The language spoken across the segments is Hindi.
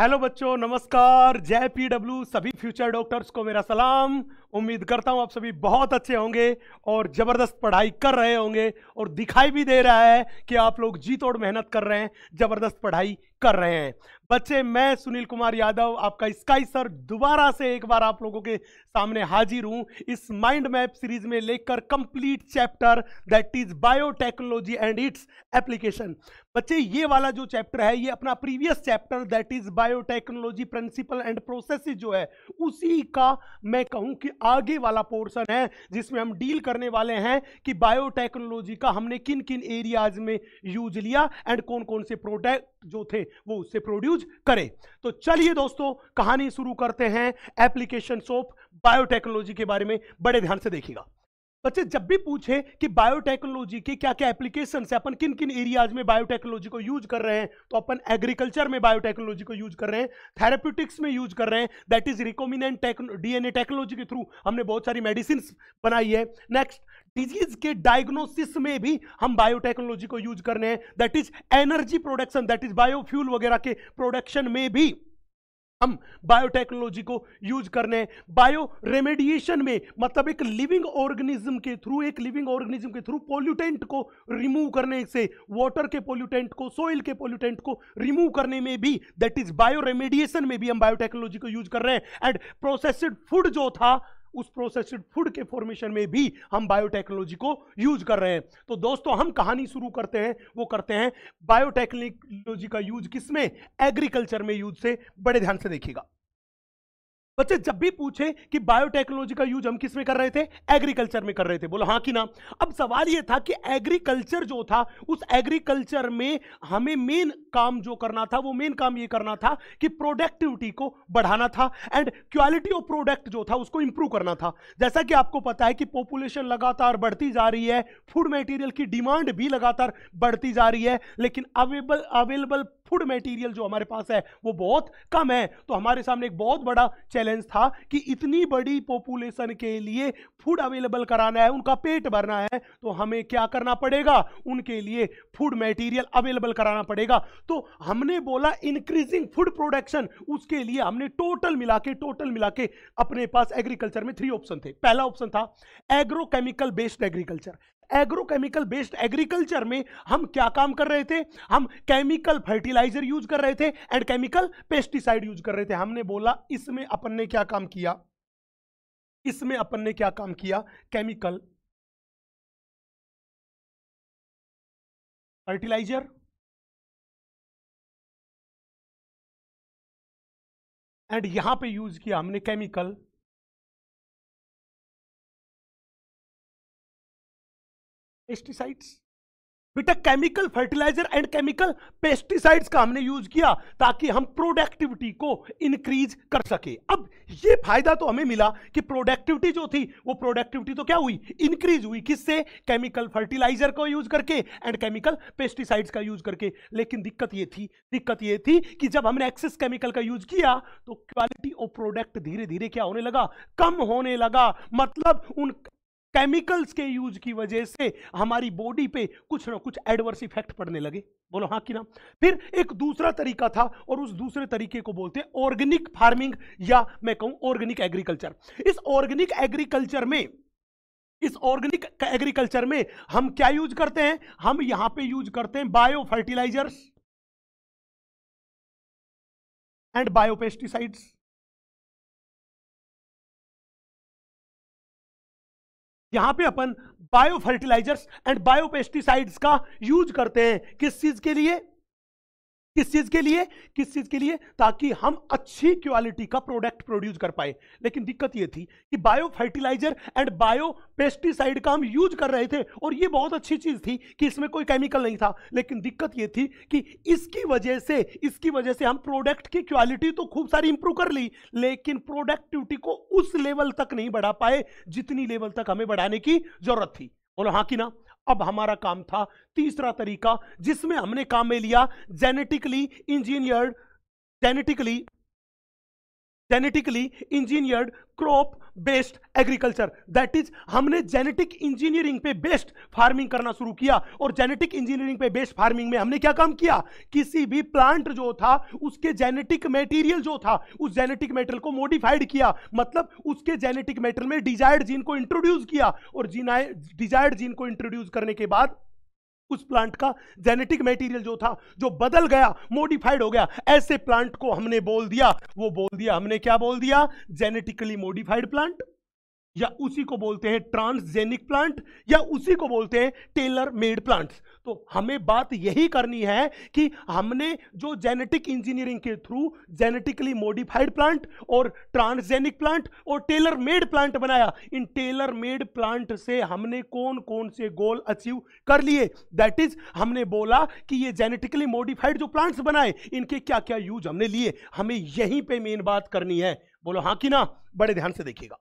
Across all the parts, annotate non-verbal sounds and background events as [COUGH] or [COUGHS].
हेलो बच्चों नमस्कार जय पी डब्ल्यू सभी फ्यूचर डॉक्टर्स को मेरा सलाम उम्मीद करता हूं आप सभी बहुत अच्छे होंगे और ज़बरदस्त पढ़ाई कर रहे होंगे और दिखाई भी दे रहा है कि आप लोग जी तोड़ मेहनत कर रहे हैं ज़बरदस्त पढ़ाई कर रहे हैं बच्चे मैं सुनील कुमार यादव आपका स्काई सर दोबारा से एक बार आप लोगों के सामने हाजिर हूँ इस माइंड मैप सीरीज में लेकर complete chapter that is biotechnology and its application बच्चे ये वाला जो चैप्टर है ये अपना previous chapter that is biotechnology principle and process जो है उसी का मैं कहूं कि आगे वाला पोर्शन है जिसमें हम डील करने वाले हैं कि बायोटेक्नोलॉजी का हमने किन किन एरियाज में यूज लिया एंड कौन कौन से प्रोडक्ट जो थे वो उससे प्रोड्यूस करें तो चलिए दोस्तों कहानी शुरू करते हैं एप्लीकेशन ऑफ बायोटेक्नोलॉजी के बारे में बड़े ध्यान से देखिएगा बच्चे जब भी पूछे कि बायोटेक्नोलॉजी के क्या क्या एप्लीकेशन है अपन किन किन एरियाज में बायोटेक्नोलॉजी को यूज कर रहे हैं तो अपन एग्रीकल्चर में बायोटेक्नोलॉजी को यूज कर रहे हैं थेरेप्यूटिक्स में यूज कर रहे हैं that is techno DNA technology के थ्रू हमने बहुत सारी मेडिसिन बनाई है नेक्स्ट डिजीज के डायग्नोसिस में भी हम बायोटेक्नोलॉजी को यूज कर रहे हैं that is energy production that is biofuel वगैरह के प्रोडक्शन में भी हम बायोटेक्नोलॉजी को यूज करने बायो रेमेडिएशन में मतलब एक लिविंग ऑर्गेनिज्म के थ्रू एक लिविंग ऑर्गेनिज्म के थ्रू पोल्यूटेंट को रिमूव करने से वाटर के पोल्यूटेंट को सोइल के पोल्यूटेंट को रिमूव करने में भी दैट इज बायो रेमेडिएशन में भी हम बायोटेक्नोलॉजी को यूज कर रहे हैं एंड प्रोसेस्ड फूड जो था उस प्रोसेस्ड फूड के फॉर्मेशन में भी हम बायोटेक्नोलॉजी को यूज कर रहे हैं तो दोस्तों हम कहानी शुरू करते हैं वो करते हैं बायोटेक्नोलॉजी का यूज किस में एग्रीकल्चर में यूज से बड़े ध्यान से देखिएगा बच्चे जब भी पूछे कि बायोटेक्नोलॉजी का यूज हम किस में कर रहे थे एग्रीकल्चर में कर रहे थे बोलो हाँ कि ना अब सवाल ये था कि एग्रीकल्चर जो था उस एग्रीकल्चर में हमें मेन काम जो करना था वो मेन काम ये करना था कि प्रोडक्टिविटी को बढ़ाना था एंड क्वालिटी ऑफ प्रोडक्ट जो था उसको इंप्रूव करना था जैसा कि आपको पता है कि पॉपुलेशन लगातार बढ़ती जा रही है फूड मटेरियल की डिमांड भी लगातार बढ़ती जा रही है लेकिन अवेलेबल अवेलेबल फूड मटेरियल जो हमारे पास है वो बहुत कम है तो हमारे सामने एक बहुत बड़ा चैलेंज था कि इतनी बड़ी पॉपुलेशन के लिए फूड अवेलेबल कराना है उनका पेट भरना है तो हमें क्या करना पड़ेगा उनके लिए फूड मटेरियल अवेलेबल कराना पड़ेगा तो हमने बोला इंक्रीजिंग फूड प्रोडक्शन उसके लिए हमने टोटल मिला के टोटल मिला के अपने पास एग्रीकल्चर में थ्री ऑप्शन थे पहला ऑप्शन था agrochemical based agriculture agrochemical based agriculture में हम क्या काम कर रहे थे हम केमिकल फर्टिलाइजर यूज कर रहे थे एंड केमिकल पेस्टिसाइड यूज कर रहे थे हमने बोला इसमें अपन ने क्या काम किया इसमें अपन ने क्या काम किया केमिकल फर्टिलाइजर एंड यहां पे यूज किया हमने केमिकल पेस्टिसाइड्स बेटा chemical fertiliser and chemical pesticides का हमने यूज किया ताकि हम प्रोडक्टिविटी को इंक्रीज कर सके अब ये फायदा तो हमें मिला कि प्रोडक्टिविटी जो थी वो प्रोडक्टिविटी तो क्या हुई इंक्रीज हुई किससे केमिकल फर्टिलाइजर को यूज करके एंड केमिकल पेस्टिसाइड्स का यूज करके लेकिन दिक्कत ये थी दिक्कत ये थी कि जब हमने एक्सेस केमिकल का यूज किया तो क्वालिटी ऑफ प्रोडक्ट धीरे धीरे क्या होने लगा कम होने लगा मतलब उन केमिकल्स के यूज की वजह से हमारी बॉडी पे कुछ ना कुछ एडवर्स इफेक्ट पड़ने लगे बोलो हाँ कि ना फिर एक दूसरा तरीका था और उस दूसरे तरीके को बोलते हैं ऑर्गेनिक फार्मिंग या मैं कहूं ऑर्गेनिक एग्रीकल्चर इस ऑर्गेनिक एग्रीकल्चर में इस ऑर्गेनिक एग्रीकल्चर में हम क्या यूज करते हैं हम यहां पे यूज करते हैं बायो फर्टिलाइजर्स एंड बायोपेस्टिसाइड्स यहां पे अपन bio fertilisers and bio pesticides का यूज करते हैं किस चीज के लिए किस चीज के लिए किस चीज के लिए ताकि हम अच्छी क्वालिटी का प्रोडक्ट प्रोड्यूस कर पाए लेकिन दिक्कत यह थी कि bio fertiliser and bio pesticide का हम यूज कर रहे थे और ये बहुत अच्छी चीज थी कि इसमें कोई केमिकल नहीं था लेकिन दिक्कत यह थी कि इसकी वजह से इसकी वजह से हम प्रोडक्ट की क्वालिटी तो खूब सारी इंप्रूव कर ली लेकिन प्रोडक्टिविटी को उस लेवल तक नहीं बढ़ा पाए जितनी लेवल तक हमें बढ़ाने की जरूरत थी बोलो हाँ कि ना अब हमारा काम था तीसरा तरीका जिसमें हमने काम में लिया genetically engineered genetically genetically engineered crop based agriculture that is हमने जेनेटिक इंजीनियरिंग पे बेस्ड फार्मिंग करना शुरू किया और जेनेटिक इंजीनियरिंग पे बेस्ड फार्मिंग में हमने क्या काम किया किसी भी प्लांट जो था उसके जेनेटिक मेटीरियल जो था उस जेनेटिक मेटेरियल को मॉडिफाइड किया मतलब उसके जेनेटिक मेटेरियल में डिजायर्ड जीन को इंट्रोड्यूस किया और जीना डिजायर्ड जीन को इंट्रोड्यूस करने के बाद उस प्लांट का जेनेटिक मटेरियल जो था जो बदल गया मॉडिफाइड हो गया ऐसे प्लांट को हमने बोल दिया वो बोल दिया हमने क्या बोल दिया जेनेटिकली मॉडिफाइड प्लांट या उसी को बोलते हैं ट्रांसजेनिक प्लांट या उसी को बोलते हैं टेलर मेड प्लांट्स तो हमें बात यही करनी है कि हमने जो जेनेटिक इंजीनियरिंग के थ्रू जेनेटिकली मॉडिफाइड प्लांट और ट्रांसजेनिक प्लांट और टेलर मेड प्लांट बनाया इन टेलर मेड प्लांट से हमने कौन कौन से गोल अचीव कर लिए दैट इज हमने बोला कि ये जेनेटिकली मॉडिफाइड जो प्लांट्स बनाए इनके क्या क्या यूज हमने लिए हमें यहीं पर मेन बात करनी है बोलो हाँ कि ना बड़े ध्यान से देखिएगा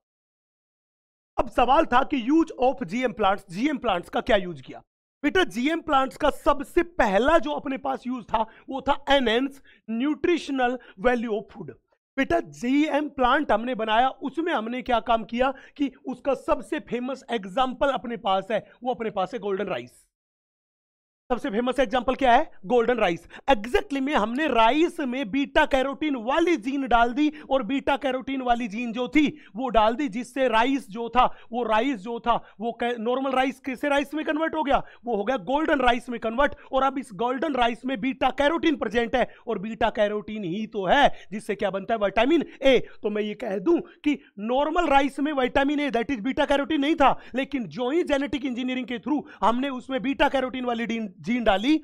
अब सवाल था कि use of GM plants GM plants का क्या यूज किया बेटा जीएम प्लांट्स का सबसे पहला जो अपने पास यूज था वो था enhance nutritional value of food बेटा जीएम प्लांट हमने बनाया उसमें हमने क्या काम किया कि उसका सबसे फेमस एग्जाम्पल अपने पास है वो अपने पास है गोल्डन राइस सबसे फेमस एग्जांपल क्या है गोल्डन राइस एग्जैक्टली में हमने राइस में बीटा कैरोटीन वाली जीन डाल दी और बीटा कैरोटीन वाली जीन जो थी वो डाल दी जिससे राइस जो था वो राइस जो था वो नॉर्मल राइस कैसे राइस में कन्वर्ट हो गया वो हो गया गोल्डन राइस में कन्वर्ट और अब इस गोल्डन राइस में बीटा कैरोटीन प्रेजेंट है और बीटा कैरोटीन ही तो है जिससे क्या बनता है वाइटामिन ए तो मैं ये कह दूं कि नॉर्मल राइस में vitamin A that is beta carotene नहीं था लेकिन जो ही जेनेटिक इंजीनियरिंग के थ्रू हमने उसमें बीटा कैरोटीन वाली डीन जीन डाली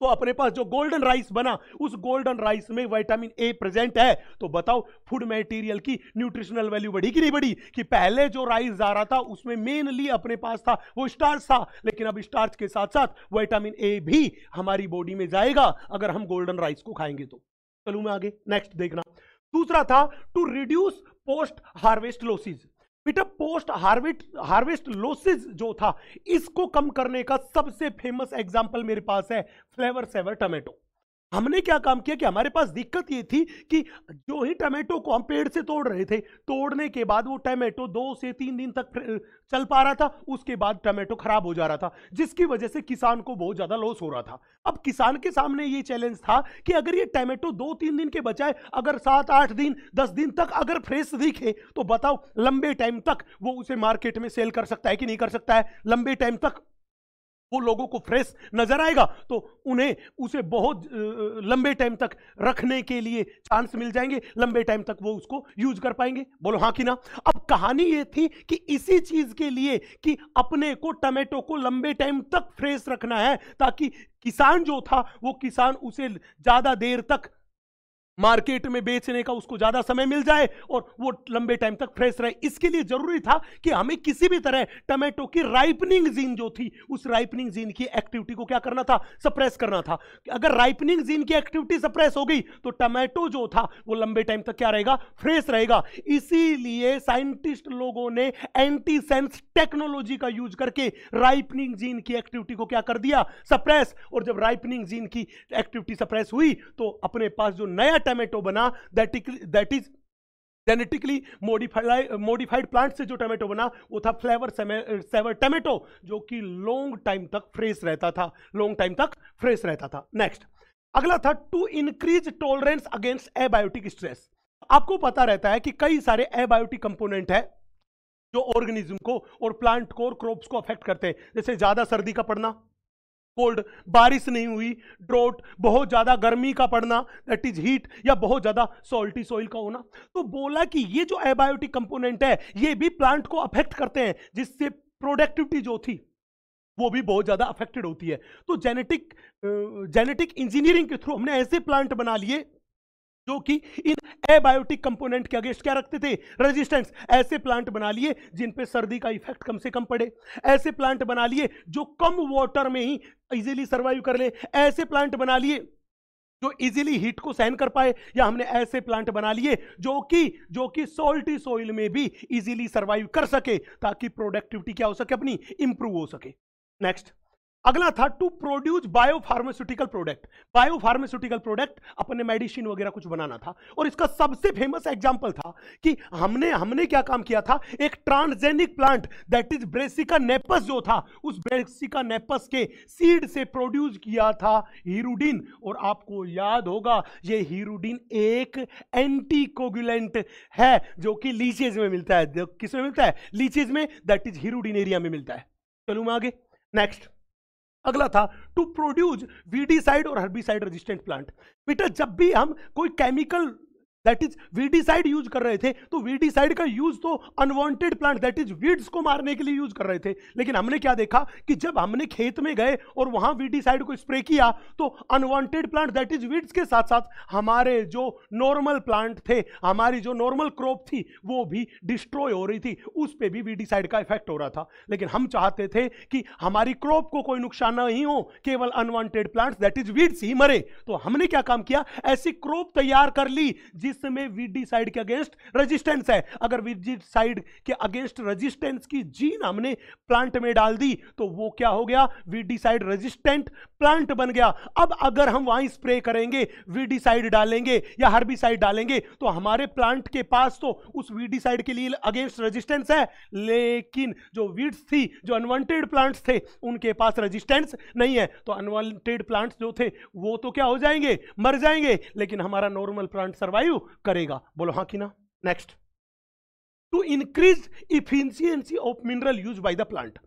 तो अपने पास जो गोल्डन राइस बना उस गोल्डन राइस में विटामिन ए प्रेजेंट है तो बताओ फूड मटेरियल की न्यूट्रिशनल वैल्यू बढ़ी कि नहीं बढ़ी कि पहले जो राइस जा रहा था उसमें मेनली अपने पास था वो स्टार्च था लेकिन अब स्टार्च के साथ साथ विटामिन ए भी हमारी बॉडी में जाएगा अगर हम गोल्डन राइस को खाएंगे तो चलू मैं आगे नेक्स्ट देखना दूसरा था to reduce post harvest losses बेटा पोस्ट हार्वेस्ट हार्वेस्ट लोसेज जो था इसको कम करने का सबसे फेमस एग्जाम्पल मेरे पास है फ्लेवर सेवर टमेटो हमने क्या काम किया कि हमारे पास दिक्कत ये थी कि जो ही टमाटो को हम पेड़ से तोड़ रहे थे तोड़ने के बाद वो टमाटो दो से तीन दिन तक चल पा रहा था उसके बाद टमाटो खराब हो जा रहा था जिसकी वजह से किसान को बहुत ज़्यादा लॉस हो रहा था अब किसान के सामने ये चैलेंज था कि अगर ये टमाटो दो तीन दिन के बजाय अगर सात आठ दिन दस दिन तक अगर फ्रेश दिखे तो बताओ लंबे टाइम तक वो उसे मार्केट में सेल कर सकता है कि नहीं कर सकता है लंबे टाइम तक वो लोगों को फ्रेश नजर आएगा तो उन्हें उसे बहुत लंबे टाइम तक रखने के लिए चांस मिल जाएंगे लंबे टाइम तक वो उसको यूज कर पाएंगे बोलो हाँ कि ना अब कहानी ये थी कि इसी चीज के लिए कि अपने को टमेटो को लंबे टाइम तक फ्रेश रखना है ताकि किसान जो था वो किसान उसे ज्यादा देर तक मार्केट में बेचने का उसको ज़्यादा समय मिल जाए और वो लंबे टाइम तक फ्रेश रहे इसके लिए ज़रूरी था कि हमें किसी भी तरह टमेटो की राइपनिंग जीन जो थी उस राइपनिंग जीन की एक्टिविटी को क्या करना था सप्रेस करना था अगर राइपनिंग जीन की एक्टिविटी सप्रेस हो गई तो टमेटो जो था वो लंबे टाइम तक क्या रहेगा फ्रेश रहेगा इसीलिए साइंटिस्ट लोगों ने एंटीसेंस टेक्नोलॉजी का यूज करके राइपनिंग जीन की एक्टिविटी को क्या कर दिया सप्रेस और जब राइपनिंग जीन की एक्टिविटी सप्रेस हुई तो अपने पास जो नया टमेटो बना that that is genetically modified modified plant से जो टमेटो बना वो था फ्लेवर सेवर टमेटो जो कि लॉन्ग टाइम तक फ्रेश रहता था लॉन्ग टाइम तक फ्रेश रहता था नेक्स्ट अगला था to increase tolerance against abiotic stress आपको पता रहता है कि कई सारे एबायोटिक कंपोनेंट है जो ऑर्गेनिज्म को और प्लांट को और क्रॉप्स को अफेक्ट करते हैं जैसे ज़्यादा सर्दी का पड़ना कोल्ड बारिश नहीं हुई ड्रोट बहुत ज़्यादा गर्मी का पड़ना दैट इज हीट या बहुत ज़्यादा सॉल्टी सॉइल का होना तो बोला कि ये जो एबायोटिक कंपोनेंट है ये भी प्लांट को अफेक्ट करते हैं जिससे प्रोडक्टिविटी जो थी वो भी बहुत ज़्यादा अफेक्टेड होती है तो जेनेटिक जेनेटिक इंजीनियरिंग के थ्रू हमने ऐसे प्लांट बना लिए जो कि इन एबायोटिक कंपोनेंट के अगेंस्ट क्या रखते थे रेजिस्टेंस ऐसे प्लांट बना लिए जिन पे सर्दी का इफेक्ट कम से कम पड़े ऐसे प्लांट बना लिए जो कम वाटर में ही इजीली सर्वाइव कर ले ऐसे प्लांट बना लिए जो इजीली हीट को सहन कर पाए या हमने ऐसे प्लांट बना लिए जो कि जो कि सोल्टी सोइल में भी इजीली सर्वाइव कर सके ताकि प्रोडक्टिविटी क्या हो सके अपनी इंप्रूव हो सके नेक्स्ट अगला था to produce biopharmaceutical product biopharmaceutical product अपने मेडिसिन वगैरह कुछ बनाना था और इसका सबसे फेमस एग्जांपल था कि हमने हमने क्या काम किया था एक transgenic plant that is Brassica napus जो था उस ब्रेसिका नेपस के सीड से प्रोड्यूस किया था हीरोडीन और आपको याद होगा ये हीरोडीन एक एंटीकोगुलेंट है जो कि लीचेज में मिलता है किस में मिलता है लीचेज में दैट इज हीरोडीन एरिया में मिलता है चलू मैं आगे नेक्स्ट अगला था टू प्रोड्यूस साइड और हर्बी साइड रेजिस्टेंट प्लांट बेटा जब भी हम कोई chemical that is weedicide use कर रहे थे तो वीडीसाइड का यूज तो unwanted plant that is weeds को मारने के लिए यूज कर रहे थे लेकिन हमने क्या देखा कि जब हमने खेत में गए और वहां वीडीसाइड को स्प्रे किया तो unwanted plant that is weeds के साथ साथ हमारे जो नॉर्मल प्लांट थे हमारी जो नॉर्मल क्रॉप थी वो भी डिस्ट्रॉय हो रही थी उस पर भी वीडीसाइड का इफेक्ट हो रहा था लेकिन हम चाहते थे कि हमारी क्रॉप को कोई नुकसान नहीं हो केवल unwanted plants that is weeds ही मरे तो हमने क्या काम किया ऐसी क्रॉप तैयार कर ली जिसमें वीडी साइड के अगेंस्ट रेजिस्टेंस है अगर वीडी साइड के अगेंस्ट रेजिस्टेंस की जीन हमने प्लांट में डाल दी तो वो क्या हो गया वीडी साइड रेजिस्टेंट प्लांट बन गया अब अगर हम वहां स्प्रे करेंगे वीडी साइड डालेंगे या हर्बी साइड डालेंगे तो हमारे प्लांट के पास तो उस वीडी साइड के लिए अगेंस्ट रेजिस्टेंस है लेकिन जो वीड्स थी जो अनवांटेड प्लांट्स थे उनके पास रेजिस्टेंस नहीं है तो अनवांटेड प्लांट्स जो थे वो तो क्या हो जाएंगे मर जाएंगे लेकिन हमारा नॉर्मल प्लांट सर्वाइव करेगा बोलो हाँ कि ना next to increase efficiency of mineral use by the plant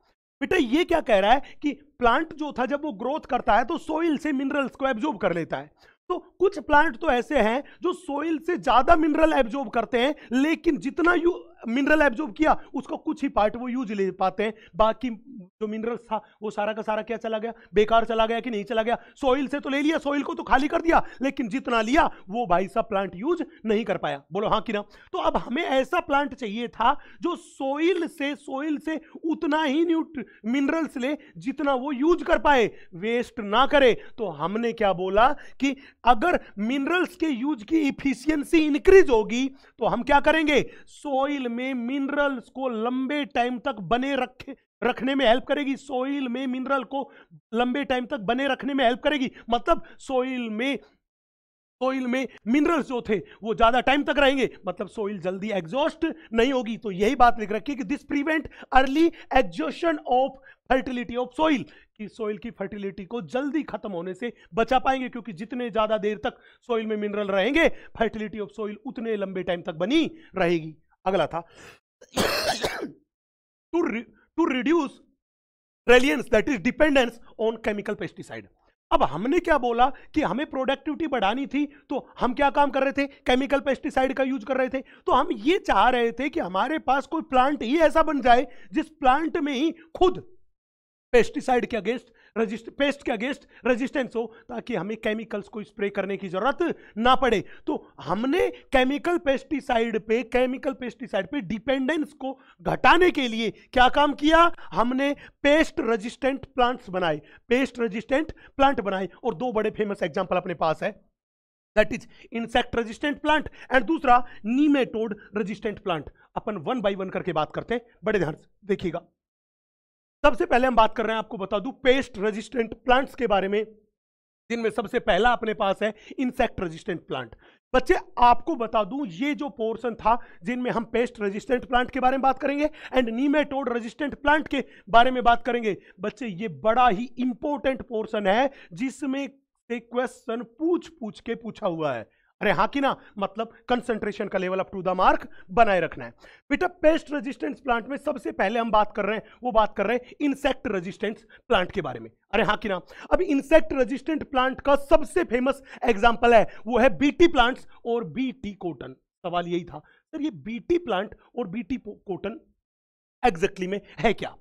बेटा ये क्या कह रहा है कि प्लांट जो था जब वो ग्रोथ करता है तो सोइल से मिनरल्स को एब्जॉर्ब कर लेता है तो कुछ प्लांट तो ऐसे हैं जो सोइल से ज्यादा मिनरल एब्जॉर्ब करते हैं लेकिन जितना यू मिनरल एब्जॉर्ब किया उसका कुछ ही पार्ट वो यूज ले पाते हैं बाकी जो मिनरल्स था वो सारा का सारा क्या चला गया बेकार चला गया कि नहीं चला गया सॉइल से तो ले लिया सॉइल को तो खाली कर दिया लेकिन जितना लिया वो भाई साहब प्लांट यूज नहीं कर पाया बोलो हाँ कि ना तो अब हमें ऐसा प्लांट चाहिए था जो सोइल से सोइल से उतना ही न्यूट्र मिनरल्स ले जितना वो यूज कर पाए वेस्ट ना करे तो हमने क्या बोला कि अगर मिनरल्स के यूज की इफिशियंसी इंक्रीज होगी तो हम क्या करेंगे सॉइल में मिनरल्स को लंबे टाइम तक बने रखे रखने में हेल्प करेगी सोइल में मिनरल को लंबे टाइम तक बने रखने में हेल्प करेगी मतलब सोइल में सोइल में मिनरल्स जो थे वो ज्यादा टाइम तक रहेंगे मतलब सोइल जल्दी एग्जॉस्ट नहीं होगी तो यही बात लिख रखी कि this prevent early exhaustion of fertility of soil कि सोइल की फर्टिलिटी को जल्दी खत्म होने से बचा पाएंगे क्योंकि जितने ज्यादा देर तक सोइल में मिनरल रहेंगे फर्टिलिटी ऑफ सोइल उतने लंबे टाइम तक बनी रहेगी अगला था two to reduce reliance that is dependence on chemical pesticide अब हमने क्या बोला कि हमें प्रोडक्टिविटी बढ़ानी थी तो हम क्या काम कर रहे थे केमिकल पेस्टिसाइड का यूज कर रहे थे तो हम ये चाह रहे थे कि हमारे पास कोई प्लांट ही ऐसा बन जाए जिस प्लांट में ही खुद पेस्टिसाइड के अगेंस्ट रजिस्ट पेस्ट के अगेंस्ट रेजिस्टेंस हो ताकि हमें केमिकल्स को स्प्रे करने की ज़रूरत ना पड़े तो हमने केमिकल पेस्टिसाइड पे केमिकल पेस्टिसाइड पे डिपेंडेंस को घटाने के लिए क्या काम किया हमने पेस्ट रजिस्टेंट प्लांट्स बनाए पेस्ट रजिस्टेंट प्लांट बनाए और दो बड़े फेमस एग्जाम्पल अपने पास है that is insect resistant plant and दूसरा नीमेटोड रजिस्टेंट प्लांट अपन वन बाई वन करके बात करते हैं बड़े ध्यान से देखिएगा सबसे पहले हम बात कर रहे हैं आपको बता दूं पेस्ट रेजिस्टेंट प्लांट्स के बारे में जिनमें सबसे पहला अपने पास है इंसेक्ट रेजिस्टेंट प्लांट बच्चे आपको बता दूं ये जो पोर्शन था जिनमें हम पेस्ट रेजिस्टेंट प्लांट के बारे में बात करेंगे एंड नीमेटोड रेजिस्टेंट प्लांट के बारे में बात करेंगे बच्चे ये बड़ा ही इंपॉर्टेंट पोर्शन है जिसमें क्वेश्चन पूछ पूछ के पूछा हुआ है अरे हाँ कि ना मतलब कंसंट्रेशन का level up to the mark बनाए रखना है बेटा पेस्ट रेजिस्टेंस प्लांट में सबसे पहले हम बात कर रहे हैं वो बात कर रहे हैं इंसेक्ट रेजिस्टेंस प्लांट के बारे में अरे हाँ कि ना अब इंसेक्ट रेजिस्टेंट प्लांट का सबसे फेमस एग्जाम्पल है वो है बीटी प्लांट्स और बीटी कॉटन सवाल यही था सर ये बीटी प्लांट और बीटी कॉटन एग्जैक्टली में है क्या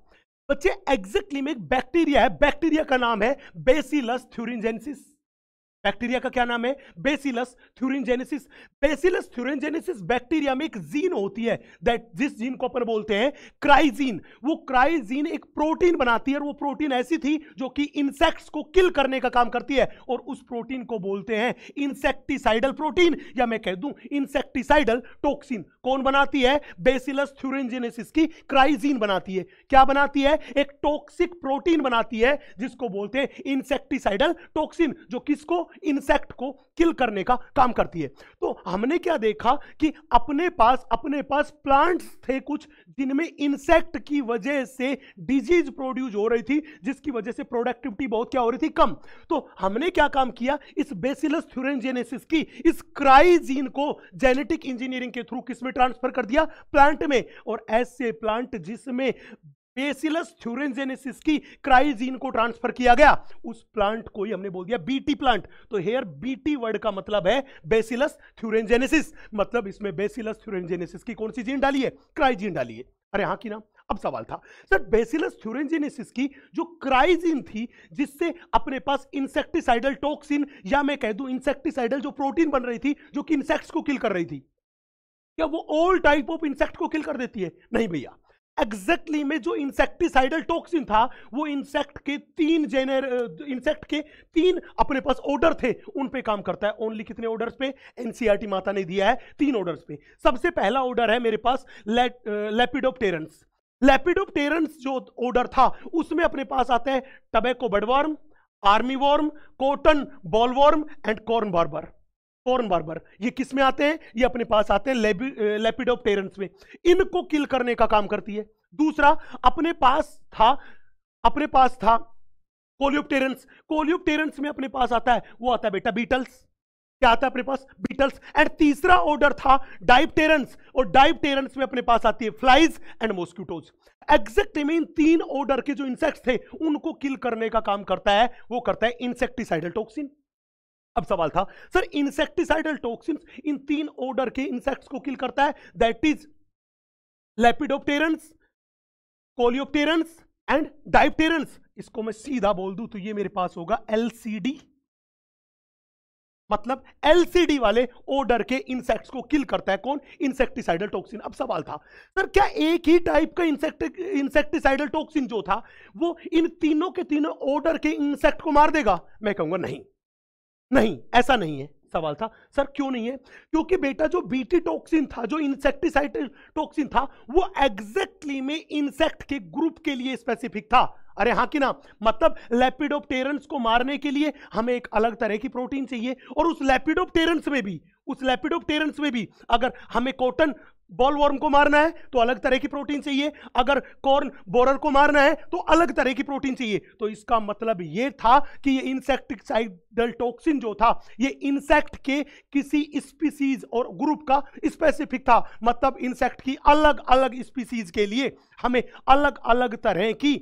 बच्चे एग्जैक्टली में एक बैक्टीरिया है बैक्टीरिया का नाम है बेसिलस थ्यूरिंजेंसिस बैक्टीरिया का क्या नाम है bacillus thuringiensis bacillus thuringiensis bacteria में एक जीन होती है दैट जिस जीन को अपन बोलते हैं क्राइजीन वो क्राइजीन एक प्रोटीन बनाती है और वो प्रोटीन ऐसी थी जो कि इंसेक्ट्स को किल करने का काम करती है और उस प्रोटीन को बोलते हैं इंसेक्टिसाइडल प्रोटीन या मैं कह दूं इंसेक्टिसाइडल टोक्सिन कौन बनाती है बेसिलस थ्यूरिनजेनेसिस की क्राइजीन बनाती है क्या बनाती है एक टॉक्सिक प्रोटीन बनाती है जिसको बोलते हैं इंसेक्टिसाइडल टोक्सिन जो किसको इंसेक्ट को किल करने का काम करती है तो हमने क्या देखा कि अपने पास अपने पास प्लांट्स थे कुछ जिनमें इंसेक्ट की वजह से डिजीज प्रोड्यूस हो रही थी जिसकी वजह से प्रोडक्टिविटी बहुत क्या हो रही थी कम तो हमने क्या काम किया इस बेसिलस थ्यूरेंजेनेसिस की इस क्राइजीन को जेनेटिक इंजीनियरिंग के थ्रू किसमें ट्रांसफर कर दिया प्लांट में और ऐसे प्लांट जिसमें बेसिलस थ्यूरेंजेनेसिस की क्राइजीन को ट्रांसफर किया गया उस प्लांट को ही हमने बोल दिया बीटी प्लांट तो हेयर बीटी वर्ड का मतलब है बेसिलस थ्यूरेंजेनेसिस मतलब इसमें बेसिलस थ्यूरेंजेनेसिस की कौन सी जीन डाली है क्राइजीन डाली है अरे हाँ की ना अब सवाल था सर बेसिलस थ्यूरेंजेनेसिस की जो क्राइजीन थी जिससे अपने पास इंसेक्टिसाइडल टॉक्सिन या मैं कह दूं इंसेक्टिसाइडल जो प्रोटीन बन रही थी जो कि इंसेक्ट्स को किल कर रही थी क्या वो ऑल टाइप ऑफ इंसेक्ट को किल कर देती है नहीं भैया एग्जैक्टली exactly में जो इंसेक्टिसाइडल टॉक्सिन था वो इंसेक्ट के तीन जेनर इंसेक्ट के तीन अपने पास ऑर्डर थे उन पे काम करता है ओनली कितने ऑर्डर्स पे एनसीआरटी e माता ने दिया है तीन ऑर्डर्स पे सबसे पहला ऑर्डर है मेरे पास ऑफ लेपिडोप्टेरेंस जो ऑर्डर था उसमें अपने पास आते हैं tobacco budworm army worm cotton bollworm and corn borer foreign borer ये किस में आते हैं ये अपने पास आते हैं लेपिडोप्टेरेंस में इनको किल करने का काम करती है दूसरा अपने पास था अपने पास था कोलियोपटेरेंस कोलियोपटेरेंस में अपने पास आता है वो आता है बेटा बीटल्स क्या आता है अपने पास बीटल्स एंड तीसरा ऑर्डर था डाइपटेरेंस और डाइपटेरेंस में अपने पास आती है फ्लाइज एंड मॉस्क्यूटोज एग्जैक्ट इन तीन ऑर्डर के जो इंसेक्ट्स थे उनको किल करने का काम करता है वो करता है इंसेक्टिसाइडल टॉक्सिन अब सवाल था सर इंसेक्टिसाइडल टॉक्सिन इन तीन ऑर्डर के इंसेक्ट्स को किल करता है that is lepidopterans coleopterans and dipterans इसको मैं सीधा बोल दू तो ये मेरे पास होगा एलसीडी मतलब एलसीडी वाले ओडर के इंसेक्ट्स को किल करता है कौन इंसेक्टिसाइडल टॉक्सिन अब सवाल था सर क्या एक ही टाइप का इंसेक्ट इंसेक्टिसाइडल टॉक्सिन जो था वो इन तीनों के तीनों ओडर के इंसेक्ट को मार देगा मैं कहूंगा नहीं नहीं ऐसा नहीं है सवाल था सर क्यों नहीं है क्योंकि बेटा जो बीटी टॉक्सिन था जो इंसेक्टिसाइड टॉक्सिन था वो एग्जैक्टली में इंसेक्ट के ग्रुप के लिए स्पेसिफिक था अरे हाँ कि ना मतलब लेपिडोप्टेरेंस को मारने के लिए हमें एक अलग तरह की प्रोटीन चाहिए और उस लेपिडोप्टेरेंस में भी उस लेपिडोप्टेरेंस में भी अगर हमें कॉटन बॉल वॉर्म को मारना है तो अलग तरह की प्रोटीन चाहिए अगर कॉर्न बोरर को मारना है तो अलग तरह की प्रोटीन चाहिए तो इसका मतलब यह था कि ये इंसेक्टिसाइडल टॉक्सिन जो था ये इंसेक्ट के किसी स्पीसीज और ग्रुप का स्पेसिफिक था मतलब इंसेक्ट की अलग अलग स्पीसीज के लिए हमें अलग अलग तरह की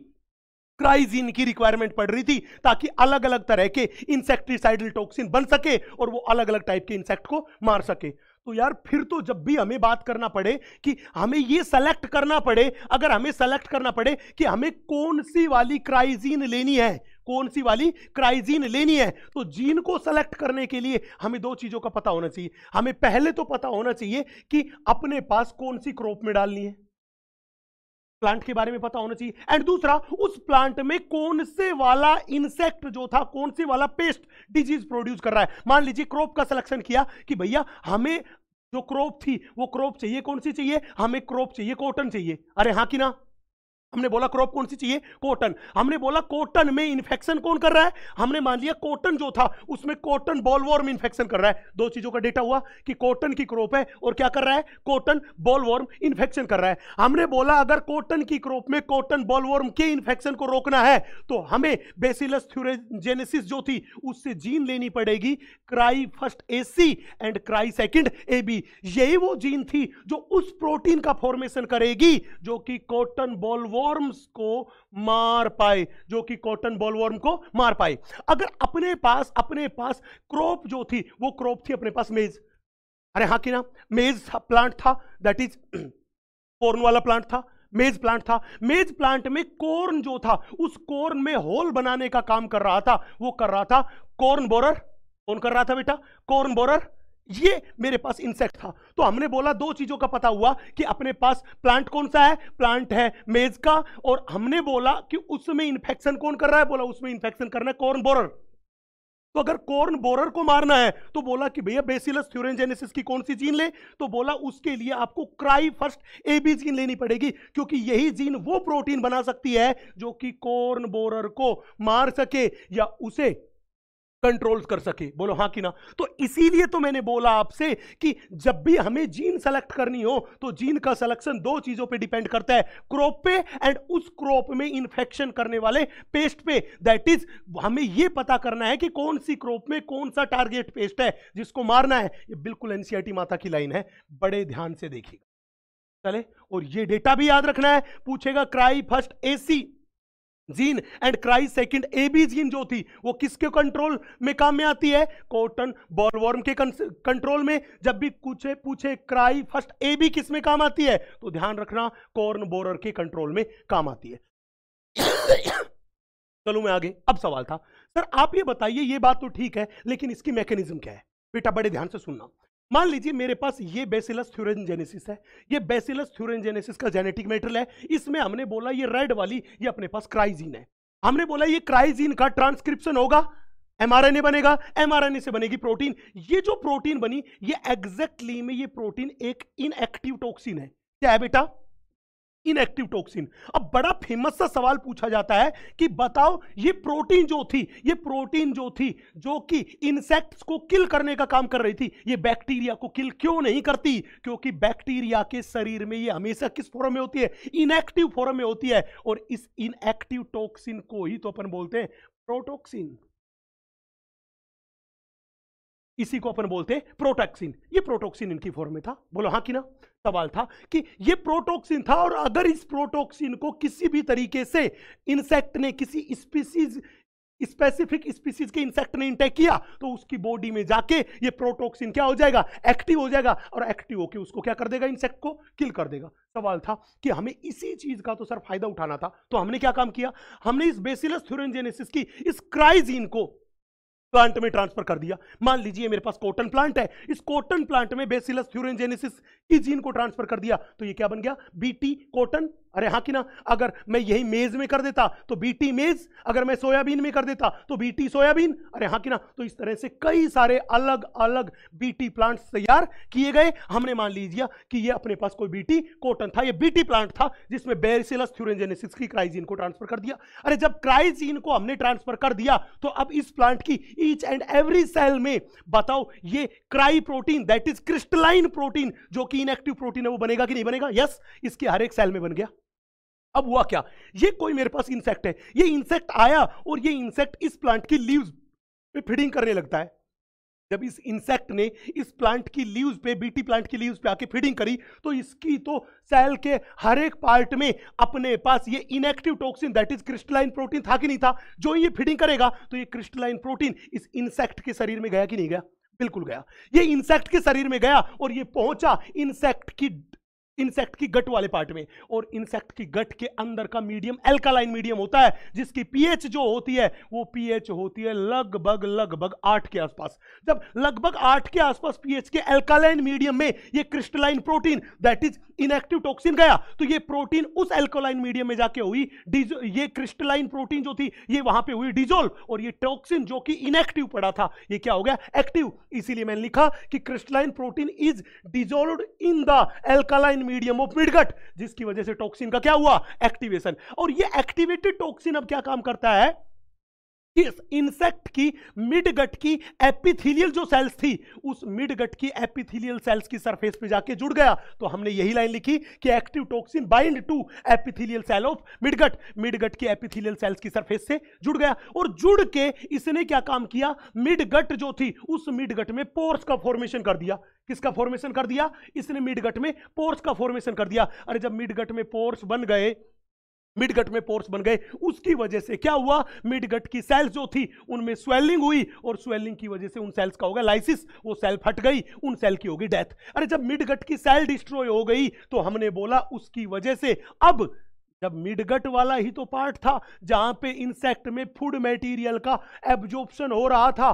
क्राइजीन की रिक्वायरमेंट पड़ रही थी ताकि अलग अलग तरह के इंसेक्टिसाइडल टॉक्सिन बन सके और वो अलग अलग टाइप के इंसेक्ट को मार सके तो यार फिर तो जब भी हमें बात करना पड़े कि हमें ये सेलेक्ट करना पड़े अगर हमें सेलेक्ट करना पड़े कि हमें कौन सी वाली क्राइजीन लेनी है कौन सी वाली क्राइजीन लेनी है तो जीन को सेलेक्ट करने के लिए हमें दो चीज़ों का पता होना चाहिए हमें पहले तो पता होना चाहिए कि अपने पास कौन सी क्रॉप में डालनी है प्लांट के बारे में पता होना चाहिए एंड दूसरा उस प्लांट में कौन से वाला इंसेक्ट जो था कौन से वाला पेस्ट डिजीज प्रोड्यूस कर रहा है मान लीजिए क्रॉप का सिलेक्शन किया कि भैया हमें जो क्रॉप थी वो क्रॉप चाहिए कौन सी चाहिए हमें क्रॉप चाहिए कॉटन चाहिए अरे हाँ कि ना हमने बोला क्रॉप कौन सी चाहिए कॉटन हमने बोला कॉटन में इन्फेक्शन कौन कर रहा है हमने मान लिया कॉटन जो था उसमें कॉटन बॉलवॉर्म इन्फेक्शन कर रहा है दो चीजों का डेटा हुआ कि कॉटन की क्रॉप है और क्या कर रहा है कॉटन बॉलवॉर्म इन्फेक्शन कर रहा है हमने बोला अगर कॉटन की क्रॉप में कॉटन बॉलवॉर्म के इन्फेक्शन को रोकना है तो हमें बेसिलस थ्यूरेजेनेसिस जो थी उससे जीन लेनी पड़ेगी cry first A C and cry second A B यही वो जीन थी जो उस प्रोटीन का फॉर्मेशन करेगी जो कि कॉटन बॉलवॉर्म बॉलवॉर्म्स को मार पाए जो कि कॉटन बॉलवॉर्म को मार पाए अगर अपने पास अपने पास क्रॉप जो थी वो क्रॉप थी अपने पास मेज अरे हाँ कि ना मेज प्लांट था दैट इज कॉर्न वाला प्लांट था मेज प्लांट था मेज प्लांट में कॉर्न जो था उस कॉर्न में होल बनाने का काम कर रहा था वो कर रहा था कॉर्न बोरर कौन कर रहा था बेटा कॉर्न बोरर ये मेरे पास इंसेक्ट था तो हमने बोला दो चीजों का पता हुआ कि अपने पास प्लांट कौन सा है प्लांट है मेज का और हमने बोला कि उसमें इंफेक्शन कौन कर रहा है बोला उसमें इंफेक्शन करना है कॉर्न बोरर तो अगर कॉर्न बोरर को मारना है तो बोला कि भैया बेसिलस थ्यूरेंजेनेसिस की कौन सी जीन ले तो बोला उसके लिए आपको cry first A B gene लेनी पड़ेगी क्योंकि यही जीन वो प्रोटीन बना सकती है जो कि कॉर्न बोरर को मार सके या उसे कंट्रोल कर सके बोलो हाँ कि ना तो इसीलिए तो मैंने बोला आपसे कि जब भी हमें जीन सेलेक्ट करनी हो तो जीन का सिलेक्शन दो चीजों पे डिपेंड करता है क्रॉप पे एंड उस क्रॉप में इन्फेक्शन करने वाले पेस्ट पे दैट इज हमें यह पता करना है कि कौन सी क्रॉप में कौन सा टारगेट पेस्ट है जिसको मारना है ये बिल्कुल एनसीआरटी e माता की लाइन है बड़े ध्यान से देखिएगा चले और ये डेटा भी याद रखना है पूछेगा cry first AC gene and cry second A B gene जो थी वो किसके कंट्रोल में काम में आती है कॉटन बॉलवॉर्म के कंट्रोल में जब भी पूछे पूछे क्राई फर्स्ट ए बी किस में काम आती है तो ध्यान रखना कॉर्न बोरर के कंट्रोल में काम आती है चलो मैं आगे अब सवाल था सर आप ये बताइए ये बात तो ठीक है लेकिन इसकी मैकेनिज्म क्या है बेटा बड़े ध्यान से सुनना मान लीजिए मेरे पास ये बेसिलस थ्यूरेंजेनेसिस है ये बेसिलस थ्यूरेंजेनेसिस का जेनेटिक मेटेरियल है इसमें हमने बोला ये रेड वाली ये अपने पास क्राइजीन है हमने बोला ये क्राइजीन का ट्रांसक्रिप्शन होगा एमआरएनए बनेगा एमआरएनए से बनेगी प्रोटीन ये जो प्रोटीन बनी ये एग्जैक्टली में ये प्रोटीन एक इनएक्टिव टॉक्सिन है क्या है बेटा इनएक्टिव टॉक्सिन अब बड़ा फेमस सा सवाल पूछा जाता है कि बताओ ये प्रोटीन जो थी ये प्रोटीन जो थी जो कि इंसेक्ट्स को किल करने का काम कर रही थी ये बैक्टीरिया को किल क्यों नहीं करती क्योंकि बैक्टीरिया के शरीर में ये हमेशा किस फॉर्म में होती है इनएक्टिव फॉर्म में होती है और इस इनएक्टिव टॉक्सिन को ही तो अपन बोलते हैं प्रोटोक्सिन इसी को अपन बोलते हैं प्रोटोक्सिन ये प्रोटोक्सिन इनकी फॉर्म में था बोलो हाँ कि ना सवाल था कि ये प्रोटोक्सिन था और अगर इस प्रोटोक्सिन को किसी भी तरीके से इंसेक्ट ने किसी स्पीसीज स्पेसिफिक स्पीसीज के इंसेक्ट ने इंटेक किया तो उसकी बॉडी में जाके ये प्रोटोक्सिन क्या हो जाएगा एक्टिव हो जाएगा और एक्टिव होकर उसको क्या कर देगा इंसेक्ट को किल कर देगा सवाल था कि हमें इसी चीज का तो सर फायदा उठाना था तो हमने क्या काम किया हमने इस बेसिलस थ्योरेंजेनेसिस की इस क्राइजीन को प्लांट में ट्रांसफर कर दिया मान लीजिए मेरे पास कॉटन प्लांट है इस कॉटन प्लांट में बेसिलस थ्यूरेंजेनेसिस की जीन को ट्रांसफर कर दिया तो ये क्या बन गया बीटी कॉटन अरे हाँ कि ना अगर मैं यही मेज में कर देता तो बीटी मेज अगर मैं सोयाबीन में कर देता तो बीटी सोयाबीन अरे हाँ कि ना तो इस तरह से कई सारे अलग अलग बीटी प्लांट्स तैयार किए गए हमने मान लीजिए कि ये अपने पास कोई बीटी कॉटन था ये बीटी प्लांट था जिसमें बेरिसेलस थ्यूरेंजेनेसिस की क्राइजीन को ट्रांसफर कर दिया अरे जब क्राइजीन को हमने ट्रांसफर कर दिया तो अब इस प्लांट की ईच एंड एवरी सेल में बताओ ये cry protein that is crystalline protein जो कि इनएक्टिव प्रोटीन है वो बनेगा कि नहीं बनेगा यस इसके हर एक सेल में बन गया अब हुआ क्या ये कोई मेरे पास इंसेक्ट है ये इंसेक्ट आया और ये इंसेक्ट इस प्लांट की लीव्स पे फीडिंग करने लगता है जब इस इंसेक्ट ने इस प्लांट की लीव्स पे बीटी प्लांट की लीव्स पे आके फीडिंग करी तो इसकी तो सेल के हर एक पार्ट में अपने पास ये inactive toxin that is crystalline protein था कि नहीं था जो ये फीडिंग करेगा तो ये क्रिस्टलाइन प्रोटीन इस इंसेक्ट के शरीर में गया कि नहीं गया बिल्कुल गया ये इंसेक्ट के शरीर में गया और ये पहुंचा इंसेक्ट की इंसेक्ट की गट वाले पार्ट में और इंसेक्ट की गट के अंदर का मीडियम एल्कालाइन मीडियम होता है जिसकी पीएच जो होती है वो पीएच होती है लगभग लगभग आठ के आसपास जब लगभग आठ के आसपास पीएच के एल्कालाइन मीडियम में ये crystalline protein that is inactive toxin गया तो ये प्रोटीन उस एल्कोलाइन मीडियम में जाके हुई ये क्रिस्टलाइन प्रोटीन जो थी ये वहां पे हुई डिजोल्व और ये टॉक्सिन जो कि इनएक्टिव पड़ा था ये क्या हो गया एक्टिव इसीलिए मैंने लिखा कि crystalline protein is dissolve in the alkaline medium of midgut जिसकी वजह से टॉक्सिन का क्या हुआ एक्टिवेशन और ये एक्टिवेटेड टॉक्सिन अब क्या काम करता है इस इंसेक्ट की मिडगट की एपिथिलियल जो सेल्स थी उस मिडगट की एपिथिलियल सेल्स की सरफेस पे जाके जुड़ गया तो हमने यही लाइन लिखी कि active toxin bind to epithelial cell of midgut midgut की एपिथिलियल सेल्स की सरफेस से जुड़ गया और जुड़ के इसने क्या काम किया मिडगट जो थी उस मिडगट में पोर्स का फॉर्मेशन कर दिया किसका फॉर्मेशन कर दिया इसने मिडगट में पोर्स का फॉर्मेशन कर दिया अरे जब मिडगट में पोर्स बन गए मिडगट में पोर्स बन गए उसकी वजह से क्या हुआ मिडगट की सेल्स जो थी उनमें स्वेलिंग हुई और स्वेलिंग की वजह से उन सेल्स का होगा लाइसिस वो सेल फट गई उन सेल की होगी डेथ अरे जब मिडगट की सेल डिस्ट्रॉय हो गई तो हमने बोला उसकी वजह से अब जब मिडगट वाला ही तो पार्ट था जहां पे इंसेक्ट में फूड मटेरियल का एब्जॉर्प्शन हो रहा था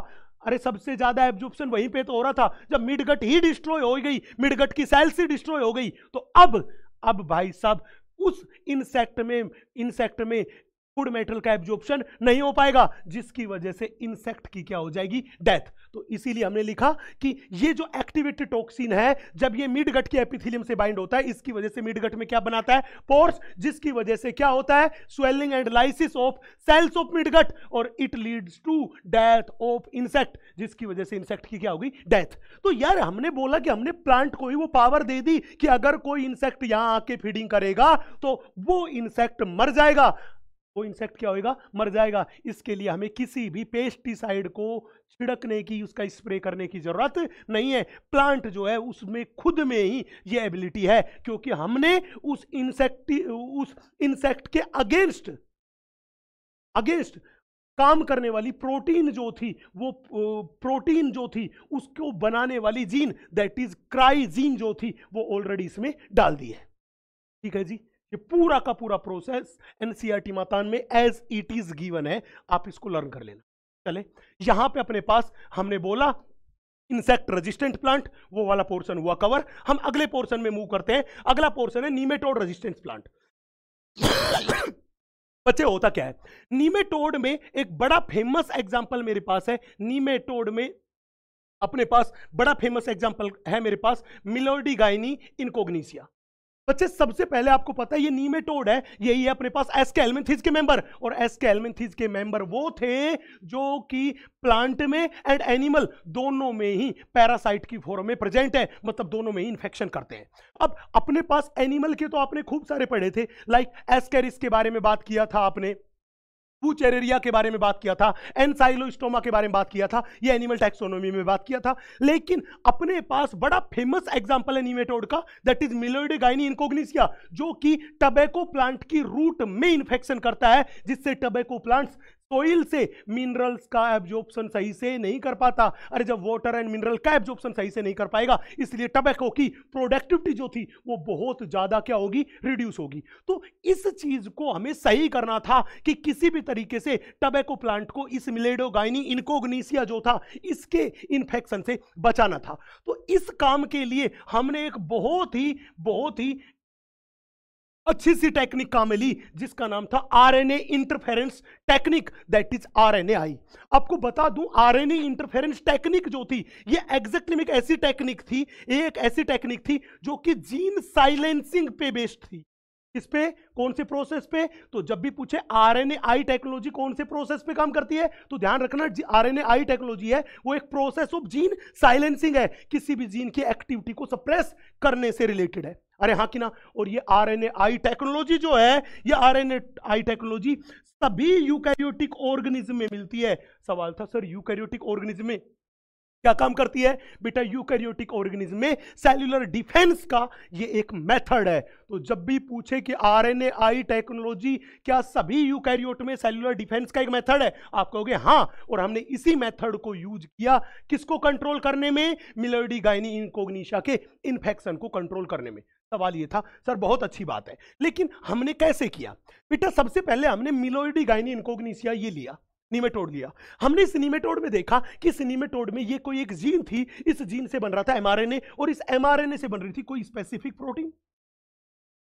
अरे सबसे ज्यादा एब्जॉर्प्शन वहीं पे तो हो रहा था जब मिडगट ही डिस्ट्रॉय हो गई मिडगट की सेल्स ही डिस्ट्रॉय हो गई तो अब अब भाई साहब उस इंसेक्ट में इंसेक्ट में फूड मेटेरियल का एब्जॉर्प्शन नहीं हो पाएगा जिसकी वजह से इंसेक्ट की क्या हो जाएगी डेथ तो इसीलिए हमने लिखा कि ये जो एक्टिवेटेड टॉक्सिन है जब ये मिडगट के एपिथिलियम से बाइंड होता है इसकी वजह से मिडगट में क्या बनाता है पोर्स जिसकी वजह से क्या होता है swelling and lysis of cells of midgut और it leads to death of insect जिसकी वजह से इंसेक्ट की क्या होगी डेथ तो यार हमने बोला कि हमने प्लांट को ही वो पावर दे दी कि अगर कोई इंसेक्ट यहां आके फीडिंग करेगा तो वो इंसेक्ट मर जाएगा वो इंसेक्ट क्या होएगा मर जाएगा इसके लिए हमें किसी भी पेस्टिसाइड को छिड़कने की उसका स्प्रे करने की ज़रूरत नहीं है प्लांट जो है उसमें खुद में ही ये एबिलिटी है क्योंकि हमने उस इंसेक्ट उस इंसेक्ट के अगेंस्ट अगेंस्ट काम करने वाली प्रोटीन जो थी वो प्रोटीन जो थी उसको बनाने वाली gene that is cry gene जो थी वो ऑलरेडी इसमें डाल दी है ठीक है जी ये पूरा का पूरा प्रोसेस एनसीआरटी e मातान में एज इट इज गिवन है आप इसको लर्न कर लेना चले यहां पे अपने पास हमने बोला इंसेक्ट रेजिस्टेंट प्लांट वो वाला पोर्शन हुआ कवर हम अगले पोर्शन में मूव करते हैं अगला पोर्शन है नीमेटोड रेजिस्टेंट प्लांट बच्चे होता क्या है नीमेटोड में एक बड़ा फेमस एग्जाम्पल मेरे पास है नीमेटोड में अपने पास बड़ा फेमस एग्जाम्पल है मेरे पास मिलोडी गायनी इनकोग्नीसिया बच्चे सबसे पहले आपको पता है ये नीमेटोड है यही है अपने पास एस एलमेंथीज के मेंबर और एस एलमेंथीज के मेंबर वो थे जो कि प्लांट में एंड एनिमल दोनों में ही पैरासाइट की फॉर्म में प्रेजेंट है मतलब दोनों में ही इन्फेक्शन करते हैं अब अपने पास एनिमल के तो आपने खूब सारे पढ़े थे लाइक एसकेरिस के बारे में बात किया था आपने चेरेरिया के बारे में बात किया था एनसाइलोस्टोमा के बारे में बात किया था ये एनिमल टैक्सोनोमी में बात किया था लेकिन अपने पास बड़ा फेमस एग्जांपल है निमेटोड का दैट इज मिलोइडगाइनी इनकोग्निसिया जो कि टबेको प्लांट की रूट में इन्फेक्शन करता है जिससे टबेको प्लांट्स सोइल से मिनरल्स का एब्जॉर्प्शन सही से नहीं कर पाता अरे जब वाटर एंड मिनरल का एब्जॉर्प्शन सही से नहीं कर पाएगा इसलिए टबैको की प्रोडक्टिविटी जो थी वो बहुत ज़्यादा क्या होगी रिड्यूस होगी तो इस चीज़ को हमें सही करना था कि किसी भी तरीके से टबैको प्लांट को इस मिलेडोगाइनी इनकोग्नीसिया जो था इसके इन्फेक्शन से बचाना था तो इस काम के लिए हमने एक बहुत ही बहुत ही अच्छी सी टेक्निक काम मिली जिसका नाम था RNA interference technique that is RNA I आपको बता दूं आरएनए इंटरफेरेंस टेक्निक जो थी ये एग्जैक्टली एक ऐसी टेक्निक थी एक ऐसी टेक्निक थी जो कि जीन साइलेंसिंग पे बेस्ड थी इस पे कौन से प्रोसेस पे तो जब भी पूछे आरएनए आई टेक्नोलॉजी कौन से प्रोसेस पे काम करती है तो ध्यान रखना आरएनए आई टेक्नोलॉजी है वो एक प्रोसेस ऑफ जीन साइलेंसिंग है किसी भी जीन की एक्टिविटी को सप्रेस करने से रिलेटेड है अरे हाँ कि ना और ये R N A I technology जो है ये R N A I technology सभी यूकैरियोटिक ऑर्गेनिज्म में मिलती है सवाल था सर यूकैरियोटिक ऑर्गेनिज्म में क्या काम करती है बेटा यूकैरियोटिक ऑर्गेनिज्म में सेल्यूलर डिफेंस का ये एक मेथड है तो जब भी पूछे कि R N A I technology क्या सभी यूकैरियोट में सेल्यूलर डिफेंस का एक मेथड है आप कहोगे हाँ और हमने इसी मेथड को यूज किया किसको कंट्रोल करने में मिलोडी गाइनी इनकोग्निशा के इन्फेक्शन को कंट्रोल करने में सवाल ये था सर बहुत अच्छी बात है लेकिन हमने कैसे किया बेटा सबसे पहले हमने मिलोइडी गाइनी इनकोग्निशिया ये लिया निमेटोड लिया हमने इस निमेटोड में देखा कि इस निमेटोड में ये कोई एक जीन थी इस जीन से बन रहा था एमआरएनए और इस एमआरएनए से बन रही थी कोई स्पेसिफिक प्रोटीन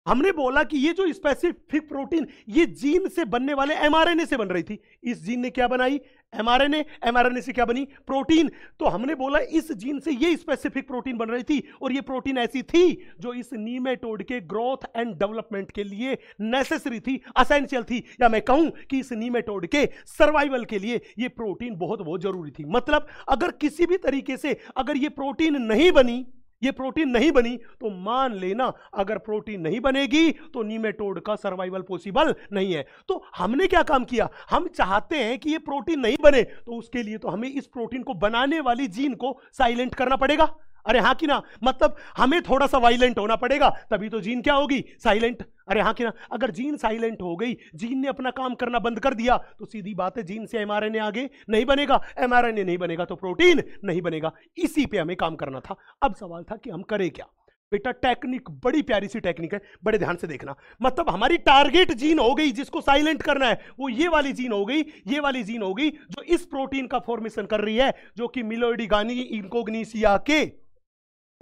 हमने बोला कि ये जो स्पेसिफिक प्रोटीन ये जीन से बनने वाले एमआरएनए से बन रही थी इस जीन ने क्या बनाई एमआरएनए एमआरएनए से क्या बनी प्रोटीन तो हमने बोला इस जीन से ये स्पेसिफिक प्रोटीन बन रही थी और ये प्रोटीन ऐसी थी जो इस नीमेटोड के ग्रोथ एंड डेवलपमेंट के लिए नेसेसरी थी असेंशियल थी या मैं कहूं कि इस नीमेटोड के सर्वाइवल के लिए ये प्रोटीन बहुत बहुत जरूरी थी मतलब अगर किसी भी तरीके से अगर ये प्रोटीन नहीं बनी ये प्रोटीन नहीं बनी तो मान लेना अगर प्रोटीन नहीं बनेगी तो नीमेटोड का सर्वाइवल पॉसिबल नहीं है तो हमने क्या काम किया हम चाहते हैं कि ये प्रोटीन नहीं बने तो उसके लिए तो हमें इस प्रोटीन को बनाने वाली जीन को साइलेंट करना पड़ेगा अरे हाँ कि ना मतलब हमें थोड़ा सा वाइलेंट होना पड़ेगा तभी तो जीन क्या होगी साइलेंट अरे हाँ कि ना अगर जीन साइलेंट हो गई जीन ने अपना काम करना बंद कर दिया तो सीधी बात है जीन से ए आगे नहीं बनेगा ए नहीं बनेगा तो प्रोटीन नहीं बनेगा इसी पे हमें काम करना था अब सवाल था कि हम करें क्या बेटा टेक्निक बड़ी प्यारी सी टेक्निक है बड़े ध्यान से देखना मतलब हमारी टारगेट जीन हो गई जिसको साइलेंट करना है वो ये वाली जीन हो गई ये वाली जीन हो गई जो इस प्रोटीन का फॉर्मेशन कर रही है जो कि मिलोडिगानी इनकोग्निशिया के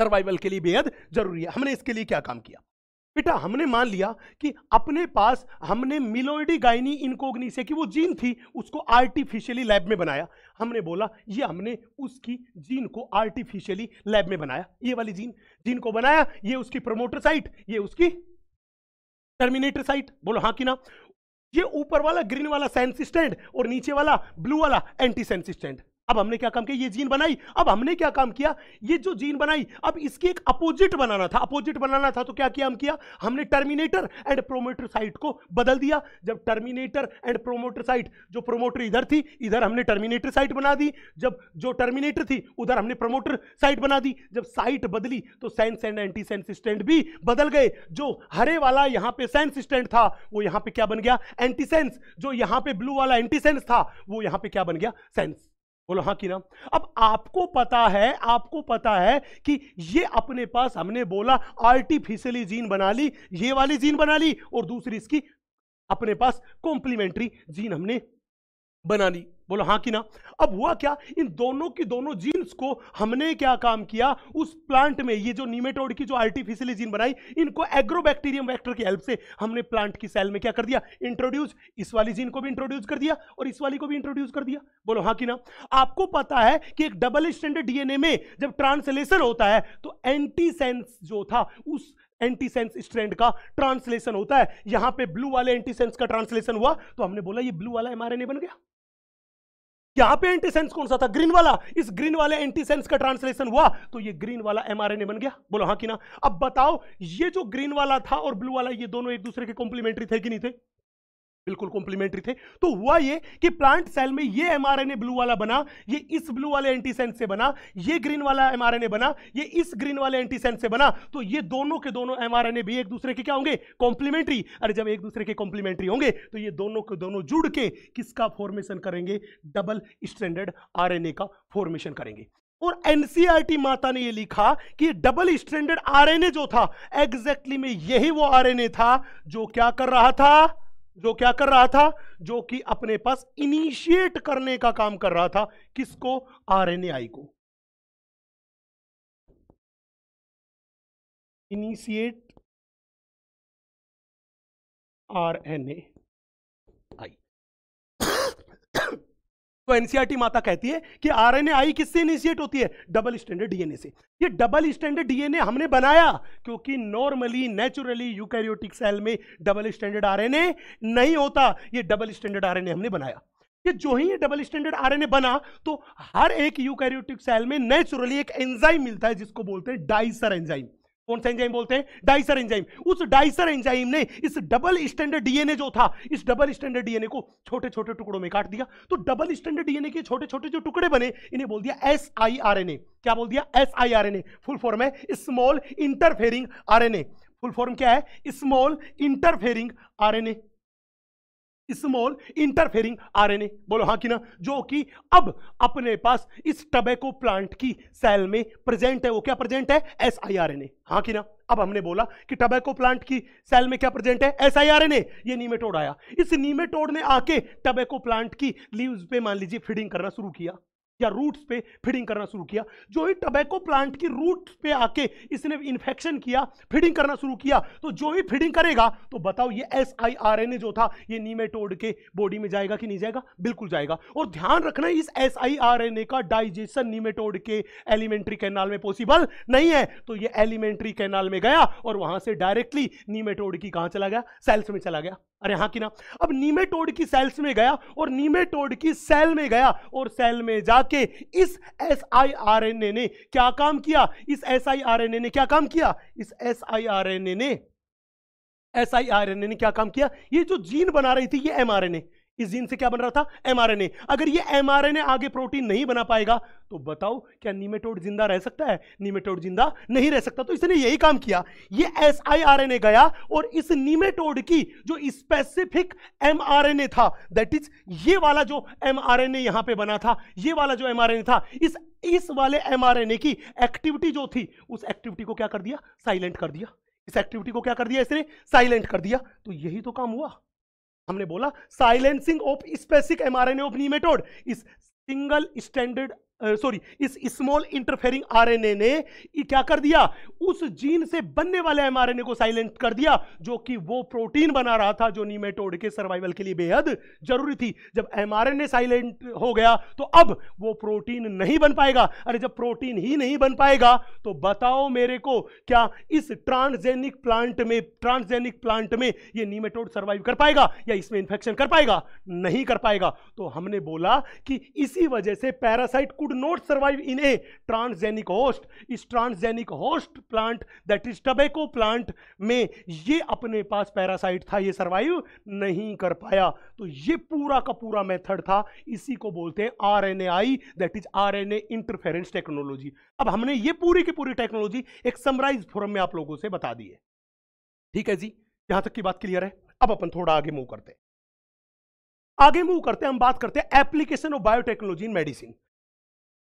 सर्वाइवल के लिए बेहद जरूरी है हमने इसके लिए क्या काम किया बेटा हमने मान लिया कि अपने पास हमने मिलोडी गाइनी से कि वो जीन थी उसको आर्टिफिशियली लैब में बनाया हमने बोला ये हमने उसकी जीन को आर्टिफिशियली लैब में बनाया ये वाली जीन जीन को बनाया ये उसकी प्रोमोटर साइट ये उसकी टर्मिनेटर साइट बोलो हाँ कि ना ये ऊपर वाला ग्रीन वाला सेंसिस्टेंट स्टैंड और नीचे वाला ब्लू वाला एंटी सेंसिस्टेंट स्टैंड अब हमने क्या काम किया ये जीन बनाई अब हमने क्या काम किया ये जो जीन बनाई अब इसकी एक अपोजिट बनाना था अपोजिट बनाना था तो क्या किया हम किया हमने टर्मिनेटर एंड प्रोमोटर साइट को बदल दिया जब टर्मिनेटर एंड प्रोमोटर साइट जो प्रोमोटर इधर थी इधर हमने टर्मिनेटर साइट बना दी जब जो टर्मिनेटर थी उधर हमने प्रोमोटर साइट बना दी जब साइट बदली तो sense and anti sense stand भी बदल गए जो हरे वाला यहाँ पे सेंस स्टैंड था वो यहाँ पे क्या बन गया एंटीसेंस जो यहाँ पे ब्लू वाला एंटीसेंस था वो यहाँ पे क्या बन गया सेंस बोलो हाँ कि ना अब आपको पता है आपको पता है कि ये अपने पास हमने बोला आर्टिफिशियली जीन बना ली ये वाली जीन बना ली और दूसरी इसकी अपने पास कॉम्प्लीमेंट्री जीन हमने बना ली बोलो हाँ कि ना अब हुआ क्या इन दोनों की दोनों जीन्स को हमने क्या काम किया उस प्लांट में ये जो नीमेटोड की जो आर्टिफिशियली जीन बनाई इनको एग्रोबैक्टीरियम वेक्टर की हेल्प से हमने प्लांट की सेल में क्या कर दिया इंट्रोड्यूस इस वाली जीन को भी इंट्रोड्यूस कर दिया और इस वाली को भी इंट्रोड्यूस कर दिया बोलो हाँ कि ना आपको पता है कि एक डबल स्टैंडर्ड डीएनए में जब ट्रांसलेशन होता है तो एंटीसेंस जो था उस एंटीसेंस स्ट्रैंड का ट्रांसलेशन होता है यहां पे ब्लू वाले एंटीसेंस का ट्रांसलेशन हुआ तो हमने बोला ये ब्लू वाला एमआरएनए बन गया यहां पे एंटीसेंस कौन सा था ग्रीन वाला इस ग्रीन वाले एंटीसेंस का ट्रांसलेशन हुआ तो ये ग्रीन वाला एमआरएनए बन गया बोलो हाँ कि ना अब बताओ ये जो ग्रीन वाला था और ब्लू वाला ये दोनों एक दूसरे के कॉम्प्लीमेंट्री थे कि नहीं थे बिल्कुल कॉम्प्लीमेंट्री थे तो हुआ ये कि प्लांट सेल में ये एमआरएनए ब्लू वाला बना ये इस ब्लू वाले एंटीसेंस से बना ये ग्रीन वाला एमआरएनए बना ये इस ग्रीन वाले एंटीसेंस से बना तो ये दोनों के दोनों एमआरएनए भी एक दूसरे के क्या होंगे कॉम्प्लीमेंट्री अरे जब एक दूसरे के कॉम्प्लीमेंट्री होंगे तो ये दोनों के दोनों जुड़ के किसका फॉर्मेशन करेंगे डबल स्टैंडर्ड आर का फॉर्मेशन करेंगे और एनसीईआरटी e माता ने ये लिखा कि डबल स्टैंडर्ड आरएनए जो था एग्जैक्टली exactly में यही वो आरएनए था जो क्या कर रहा था जो क्या कर रहा था जो कि अपने पास इनिशिएट करने का काम कर रहा था किसको आरएनएआई को इनिशिएट आरएनए तो एनसीआरटी e माता कहती है कि आरएनए किससे इनिशिएट होती है डबल स्टैंडर्ड डीएनए से ये डबल स्टैंडर्ड डीएनए हमने बनाया क्योंकि नॉर्मली नेचुरली यूकैरियोटिक सेल में डबल स्टैंडर्ड आरएनए नहीं होता ये डबल स्टैंडर्ड आरएनए हमने बनाया ये जो ही ये डबल स्टैंडर्ड आरएनए बना तो हर एक यूकैरियोटिक सेल में नेचुरली एक एंजाइम मिलता है जिसको बोलते हैं डाइसर एंजाइम कौन सा एंजाइम बोलते हैं डाइसर एंजाइम उस डाइसर एंजाइम ने इस डबल स्टैंडर्ड डीएनए जो था इस डबल स्टैंडर्ड डीएनए को छोटे छोटे टुकड़ों में काट दिया तो डबल स्टैंडर्ड डीएनए के छोटे छोटे जो टुकड़े बने इन्हें बोल दिया S I R N A क्या बोल दिया एस फुल फॉर्म है small interfering R full form क्या है small interfering a small interfering RNA बोलो हाँ कि ना जो कि अब अपने पास इस टबेको प्लांट की सेल में प्रेजेंट है वो क्या प्रेजेंट है S I R N A हाँ कि ना अब हमने बोला कि टबेको प्लांट की सेल में क्या प्रेजेंट है S I R N A ये नीमेटोड आया इस नीमेटोड ने आके टबेको प्लांट की लीव्स पे मान लीजिए फीडिंग करना शुरू किया या रूट्स पे फीडिंग करना शुरू किया जो ही टबैको प्लांट की रूट पे आके इसने इन्फेक्शन किया फीडिंग करना शुरू किया तो जो ही फीडिंग करेगा तो बताओ ये S I R N A जो था ये नीमेटोड के बॉडी में जाएगा कि नहीं जाएगा बिल्कुल जाएगा और ध्यान रखना इस S I R N A का डाइजेशन नीमेटोड के एलिमेंट्री कैनाल में पॉसिबल नहीं है तो ये एलिमेंट्री कैनाल में गया और वहां से डायरेक्टली नीमेटोड की कहाँ चला गया सेल्स में चला गया अरे हाँ कि ना अब नीमेटोड की सेल्स में गया और नीमेटोड की सेल में गया और सेल में जाके इस S I R N A ने क्या काम किया इस S I R N A ने क्या काम किया इस S I R N A ने S I R N A ने क्या काम किया ये जो जीन बना रही थी ये एम आर एन ए इस जीन से क्या बन रहा था एमआरएनए अगर ये एमआरएनए आगे प्रोटीन नहीं बना पाएगा तो बताओ क्या निमेटोड जिंदा रह सकता है निमेटोड जिंदा नहीं रह सकता तो इसने यही काम किया ये S I R N A गया और इस निमेटोड की जो specific M R N A था दैट इज ये वाला जो एम आर एन ए यहां पर बना था ये वाला जो एम आर एन ए था इस इस वाले एम आर एन ए की एक्टिविटी जो थी उस एक्टिविटी को क्या कर दिया साइलेंट कर दिया इस एक्टिविटी को क्या कर दिया इसने साइलेंट कर दिया तो यही तो काम हुआ हमने बोला silencing of specific mRNA of nematode इस सिंगल स्टैंडर्ड सॉरी इस स्मॉल इंटरफेरिंग आरएनए ने क्या कर दिया उस जीन से बनने वाले एमआरएनए को साइलेंट कर दिया जो कि वो प्रोटीन बना रहा था जो नीमेटोड के सर्वाइवल के लिए बेहद जरूरी थी जब एमआरएनए साइलेंट हो गया तो अब वो प्रोटीन नहीं बन पाएगा अरे जब प्रोटीन ही नहीं बन पाएगा तो बताओ मेरे को क्या इस ट्रांसजेनिक प्लांट में ट्रांसजेनिक प्लांट में ये नीमेटोड सर्वाइव कर पाएगा या इसमें इंफेक्शन कर पाएगा नहीं कर पाएगा तो हमने बोला कि इसी वजह से parasite could could not survive in a transgenic host इस transgenic host plant that is tobacco plant में ये अपने पास पैरासाइट था ये सर्वाइव नहीं कर पाया तो ये पूरा का पूरा मेथड था इसी को बोलते हैं R N A I that is R N A interference technology अब हमने ये पूरी की पूरी टेक्नोलॉजी एक समराइज फोरम में आप लोगों से बता दी है ठीक है जी यहां तक की बात क्लियर है अब अपन थोड़ा आगे मूव करते हैं आगे मूव करते हैं हम बात करते हैं application of biotechnology in medicine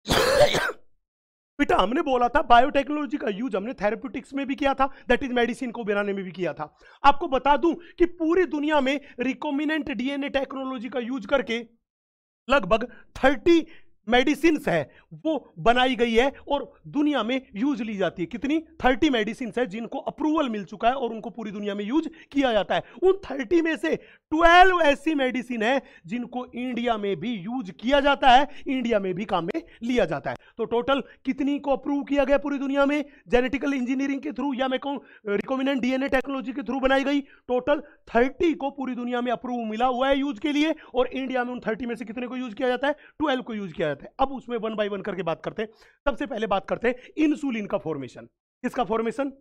बेटा हमने बोला था बायोटेक्नोलॉजी का यूज हमने थेरेप्यूटिक्स में भी किया था दैट इज मेडिसिन को बनाने में भी किया था आपको बता दूं कि पूरी दुनिया में रिकोमिनेंट डीएनए टेक्नोलॉजी का यूज करके लगभग थर्टी मेडिसिन है वो बनाई गई है और दुनिया में यूज ली जाती है कितनी थर्टी मेडिसिन है जिनको अप्रूवल मिल चुका है और उनको पूरी दुनिया में यूज किया जाता है उन थर्टी में से ट्वेल्व ऐसी मेडिसिन है जिनको इंडिया में भी यूज किया जाता है इंडिया में भी काम में लिया जाता है तो टोटल कितनी को अप्रूव किया गया पूरी दुनिया में जेनेटिकल इंजीनियरिंग के थ्रू या मैं कहूँ रिकॉमिनेंट डीएनए टेक्नोलॉजी के थ्रू बनाई गई टोटल थर्टी को पूरी दुनिया में अप्रूव मिला हुआ है यूज के लिए और इंडिया में उन थर्टी में से कितने को यूज किया जाता है ट्वेल्व को यूज किया रहते हैं अब उसमें वन बाई वन करके बात करते हैं सबसे पहले बात करते हैं इंसुलिन का फॉर्मेशन किसका फॉर्मेशन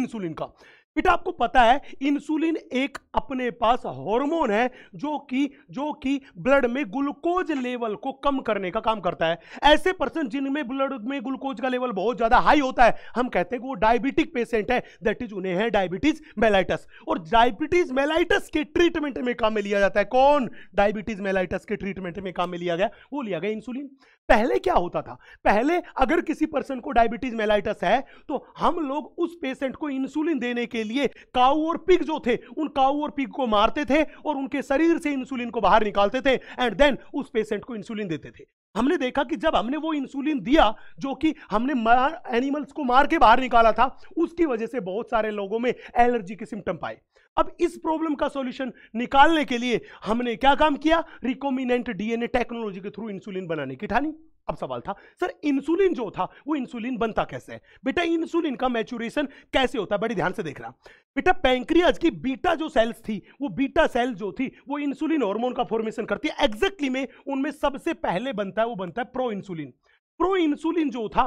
इंसुलिन का बेटा आपको पता है इंसुलिन एक अपने पास हार्मोन है जो कि जो कि ब्लड में ग्लूकोज लेवल को कम करने का काम करता है ऐसे पर्सन जिनमें ब्लड में ग्लूकोज का लेवल बहुत ज़्यादा हाई होता है हम कहते हैं कि वो डायबिटिक पेशेंट है दैट इज उन्हें है डायबिटीज मेलाइटस और डायबिटीज मेलाइटस के ट्रीटमेंट में काम में लिया जाता है कौन डायबिटीज मेलाइटस के ट्रीटमेंट में काम में लिया गया वो लिया गया इंसुलिन पहले क्या होता था पहले अगर किसी पर्सन को डायबिटीज मेलाइटस है तो हम लोग उस पेशेंट को इंसुलिन देने के लिए काउ और पिग जो थे उन काऊ और पिग को मारते थे और उनके शरीर से इंसुलिन को बाहर निकालते थे एंड देन उस पेशेंट को इंसुलिन देते थे हमने देखा कि जब हमने वो इंसुलिन दिया जो कि हमने मार, एनिमल्स को मार के बाहर निकाला था उसकी वजह से बहुत सारे लोगों में एलर्जी के सिम्टम पाए अब इस प्रॉब्लम का सॉल्यूशन निकालने के लिए हमने क्या काम किया रिकॉमिनेंट डीएनए टेक्नोलॉजी के थ्रू इंसुलिन बनाने की ठानी अब सवाल था सर इंसुलिन जो था वो इंसुलिन बनता कैसे बेटा इंसुलिन का मैचुरेशन कैसे होता है बड़ी ध्यान से देखना बेटा पैंक्रियाज की बीटा जो सेल्स थी वो बीटा सेल जो थी वो इंसुलिन हार्मोन का फॉर्मेशन करती है एग्जैक्टली में उनमें सबसे पहले बनता है वो बनता है प्रो इंसुलिन प्रो इंसुलिन जो था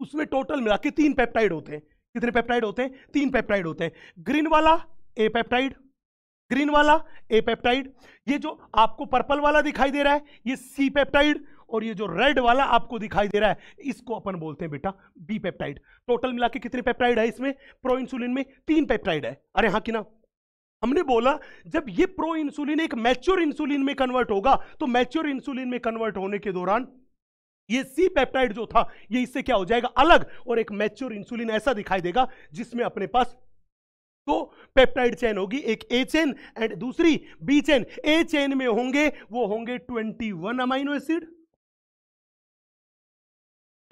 उसमें टोटल मिला के तीन पेप्टाइड होते हैं कितने पेप्टाइड होते हैं तीन पेप्टाइड होते हैं ग्रीन वाला ए पेप्टाइड ग्रीन वाला ए पेप्टाइड ये जो आपको पर्पल वाला दिखाई दे रहा है ये सी पेप्टाइड और ये जो रेड वाला आपको दिखाई दे रहा है इसको अपन बोलते हैं बेटा बी पेप्टाइड टोटल मिला के कितने पेप्टाइड है इसमें प्रो इंसुलिन में तीन पेप्टाइड है अरे हाँ कि ना हमने बोला जब ये प्रो इंसुलिन एक मैच्योर इंसुलिन में कन्वर्ट होगा तो मैच्योर इंसुलिन में कन्वर्ट होने के दौरान ये सी पेप्टाइड जो था ये इससे क्या हो जाएगा अलग और एक मैच्योर इंसुलिन ऐसा दिखाई देगा जिसमें अपने पास तो पेप्टाइड चेन होगी एक ए चेन एंड दूसरी बी चेन ए चेन में होंगे वो होंगे twenty one amino acid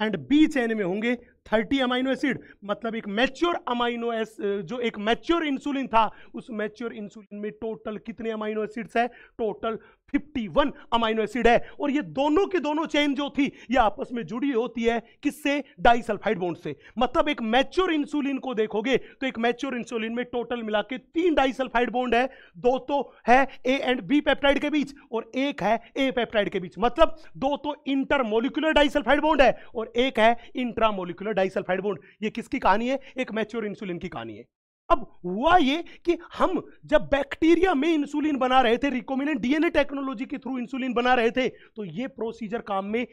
and B chain में होंगे थर्टी अमाइनो एसिड मतलब एक मैच्योर अमाइनो एस जो एक मैच्योर इंसुलिन था उस मैच्योर इंसुलिन में टोटल कितने अमाइनो एसिड्स है टोटल 51 अमाइनो एसिड है और ये दोनों की दोनों चेन जो थी ये आपस में जुड़ी होती है किससे डाइसल्फाइड बॉन्ड से मतलब एक मैच्योर इंसुलिन को देखोगे तो एक मैच्योर इंसुलिन में टोटल मिला के तीन डाइसल्फाइड बॉन्ड है दो तो है ए एंड बी पेप्टाइड के बीच और एक है ए पेप्टाइड के बीच मतलब दो तो इंटरमोलिकुलर डाइसल्फाइड बॉन्ड है और एक है इंट्रामोलिकुलर डाइसल्फाइड बॉन्ड ये किसकी कहानी है एक मैच्योर इंसुलिन की कहानी है अब हुआ ये कि हम जब बैक्टीरिया में इंसुलिन बना रहे थे रिकॉमिनेंट डीएनए टेक्नोलॉजी के थ्रू इंसुलिन बना रहे थे तो ये प्रोसीजर काम में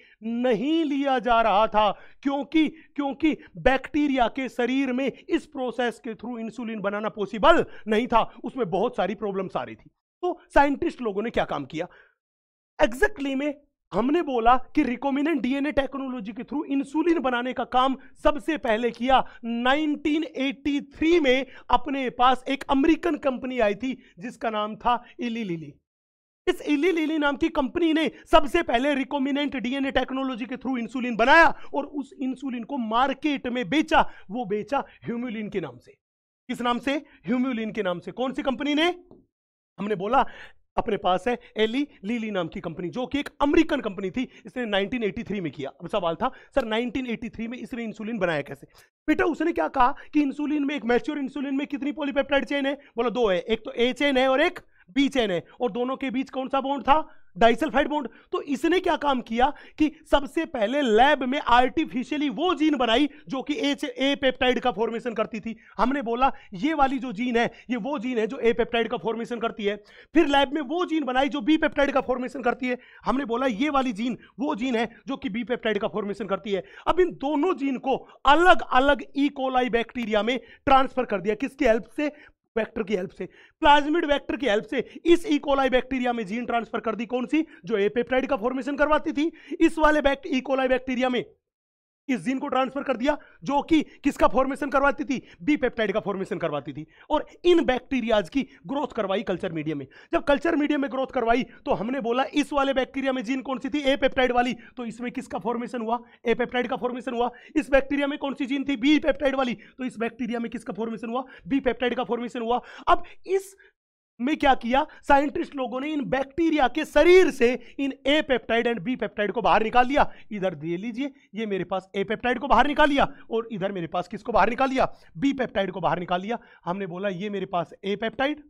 नहीं लिया जा रहा था क्योंकि क्योंकि बैक्टीरिया के शरीर में इस प्रोसेस के थ्रू इंसुलिन बनाना पॉसिबल नहीं था उसमें बहुत सारी प्रॉब्लम्स आ रही थी तो साइंटिस्ट लोगों ने क्या काम किया एग्जैक्टली exactly में हमने बोला कि रिकॉमिनेंट डीएनए टेक्नोलॉजी के थ्रू इंसुलिन बनाने का काम सबसे पहले किया 1983 में अपने पास एक अमेरिकन कंपनी आई थी जिसका नाम था इली लिली इस इली लिली नाम की कंपनी ने सबसे पहले रिकॉमिनेंट डीएनए टेक्नोलॉजी के थ्रू इंसुलिन बनाया और उस इंसुलिन को मार्केट में बेचा वो बेचा ह्यूम्युलिन के नाम से किस नाम से ह्यूम्युलिन के नाम से कौन सी कंपनी ने हमने बोला अपने पास है एली लीली नाम की कंपनी जो कि एक अमेरिकन कंपनी थी इसने 1983 में किया अब सवाल था सर 1983 में इसने इंसुलिन बनाया कैसे बेटा उसने क्या कहा कि इंसुलिन में एक मैच्योर इंसुलिन में कितनी पॉलीपेप्टाइड चेन है बोला दो है एक तो ए चेन है और एक बी चेन है और दोनों के बीच कौन सा बॉन्ड था डाइसल्फाइड बॉन्ड तो इसने क्या काम किया कि सबसे पहले लैब में आर्टिफिशियली वो जीन बनाई जो कि ए ए पेप्टाइड का फॉर्मेशन करती थी हमने बोला ये वाली जो जीन है ये वो जीन है जो ए पेप्टाइड का फॉर्मेशन करती है फिर लैब में वो जीन बनाई जो बी पेप्टाइड का फॉर्मेशन करती है हमने बोला ये वाली जीन वो जीन है जो कि बी पेप्टाइड का फॉर्मेशन करती है अब इन दोनों जीन को अलग अलग ई कोलाई बैक्टीरिया में ट्रांसफर कर दिया किसकी हेल्प से वेक्टर की हेल्प से प्लाज्मिड वेक्टर की हेल्प से इस इकोलाई e. बैक्टीरिया में जीन ट्रांसफर कर दी कौन सी जो एपेप्टाइड का फॉर्मेशन करवाती थी इस वाले इकोलाई बैक्टीरिया e. में इस जीन को ट्रांसफर कर दिया जो कि किसका फॉर्मेशन करवाती थी बी पेप्टाइड का फॉर्मेशन करवाती थी और इन बैक्टीरियाज की ग्रोथ करवाई कल्चर मीडियम में जब कल्चर मीडियम में ग्रोथ करवाई तो हमने बोला इस वाले बैक्टीरिया में जीन कौन सी थी ए पेप्टाइड वाली तो इसमें किसका फॉर्मेशन हुआ ए पेप्टाइड का फॉर्मेशन हुआ इस बैक्टीरिया में कौन सी जीन थी बी पेप्टाइड वाली तो इस बैक्टीरिया में किसका फॉर्मेशन हुआ बी पेप्टाइड का फॉर्मेशन हुआ अब इस में क्या किया साइंटिस्ट लोगों ने इन बैक्टीरिया के शरीर से इन A peptide and B peptide को बाहर निकाल लिया इधर दे लीजिए ये मेरे पास ए पेप्टाइड को बाहर निकाल लिया और इधर मेरे पास किसको बाहर निकाल लिया बी पेप्टाइड को बाहर निकाल लिया हमने बोला ये मेरे पास ए पेप्टाइड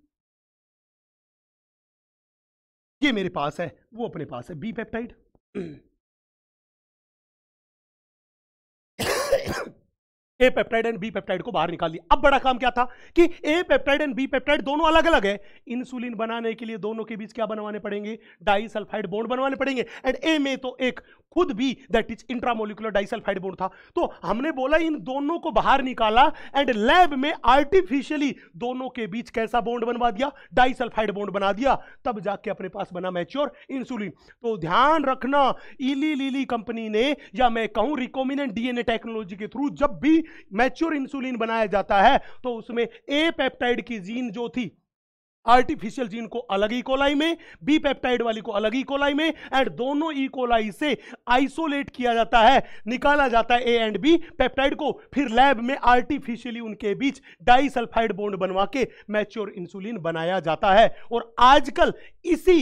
ये मेरे पास है वो अपने पास है B peptide A peptide and B peptide को बाहर निकाल दिया अब बड़ा काम क्या था कि A peptide and B peptide दोनों अलग अलग है इंसुलिन बनाने के लिए दोनों के बीच क्या बनवाने पड़ेंगे डाई सल्फाइड बॉन्ड बनवाने पड़ेंगे एंड ए में तो एक खुद भी that is intramolecular disulphide bond था तो हमने बोला इन दोनों को बाहर निकाला एंड लैब में आर्टिफिशियली दोनों के बीच कैसा बॉन्ड बनवा दिया डाइसल्फाइड बॉन्ड बना दिया तब जाके अपने पास बना मैच्योर इंसुलिन तो ध्यान रखना इली लीली कंपनी ने या मैं कहूं रिकॉमिनेंट डीएनए टेक्नोलॉजी के थ्रू जब भी मैच्योर इंसुलिन बनाया जाता है तो उसमें ए पेप्टाइड की जीन जो थी आर्टिफिशियल जीन को अलग इकोलाई में बी पेप्टाइड वाली को अलग इकोलाई में एंड दोनों इकोलाई से आइसोलेट किया जाता है निकाला जाता है ए एंड बी पेप्टाइड को फिर लैब में आर्टिफिशियली उनके बीच डाइसल्फाइड बोन्ड बनवा के मैच्योर इंसुलिन बनाया जाता है और आजकल इसी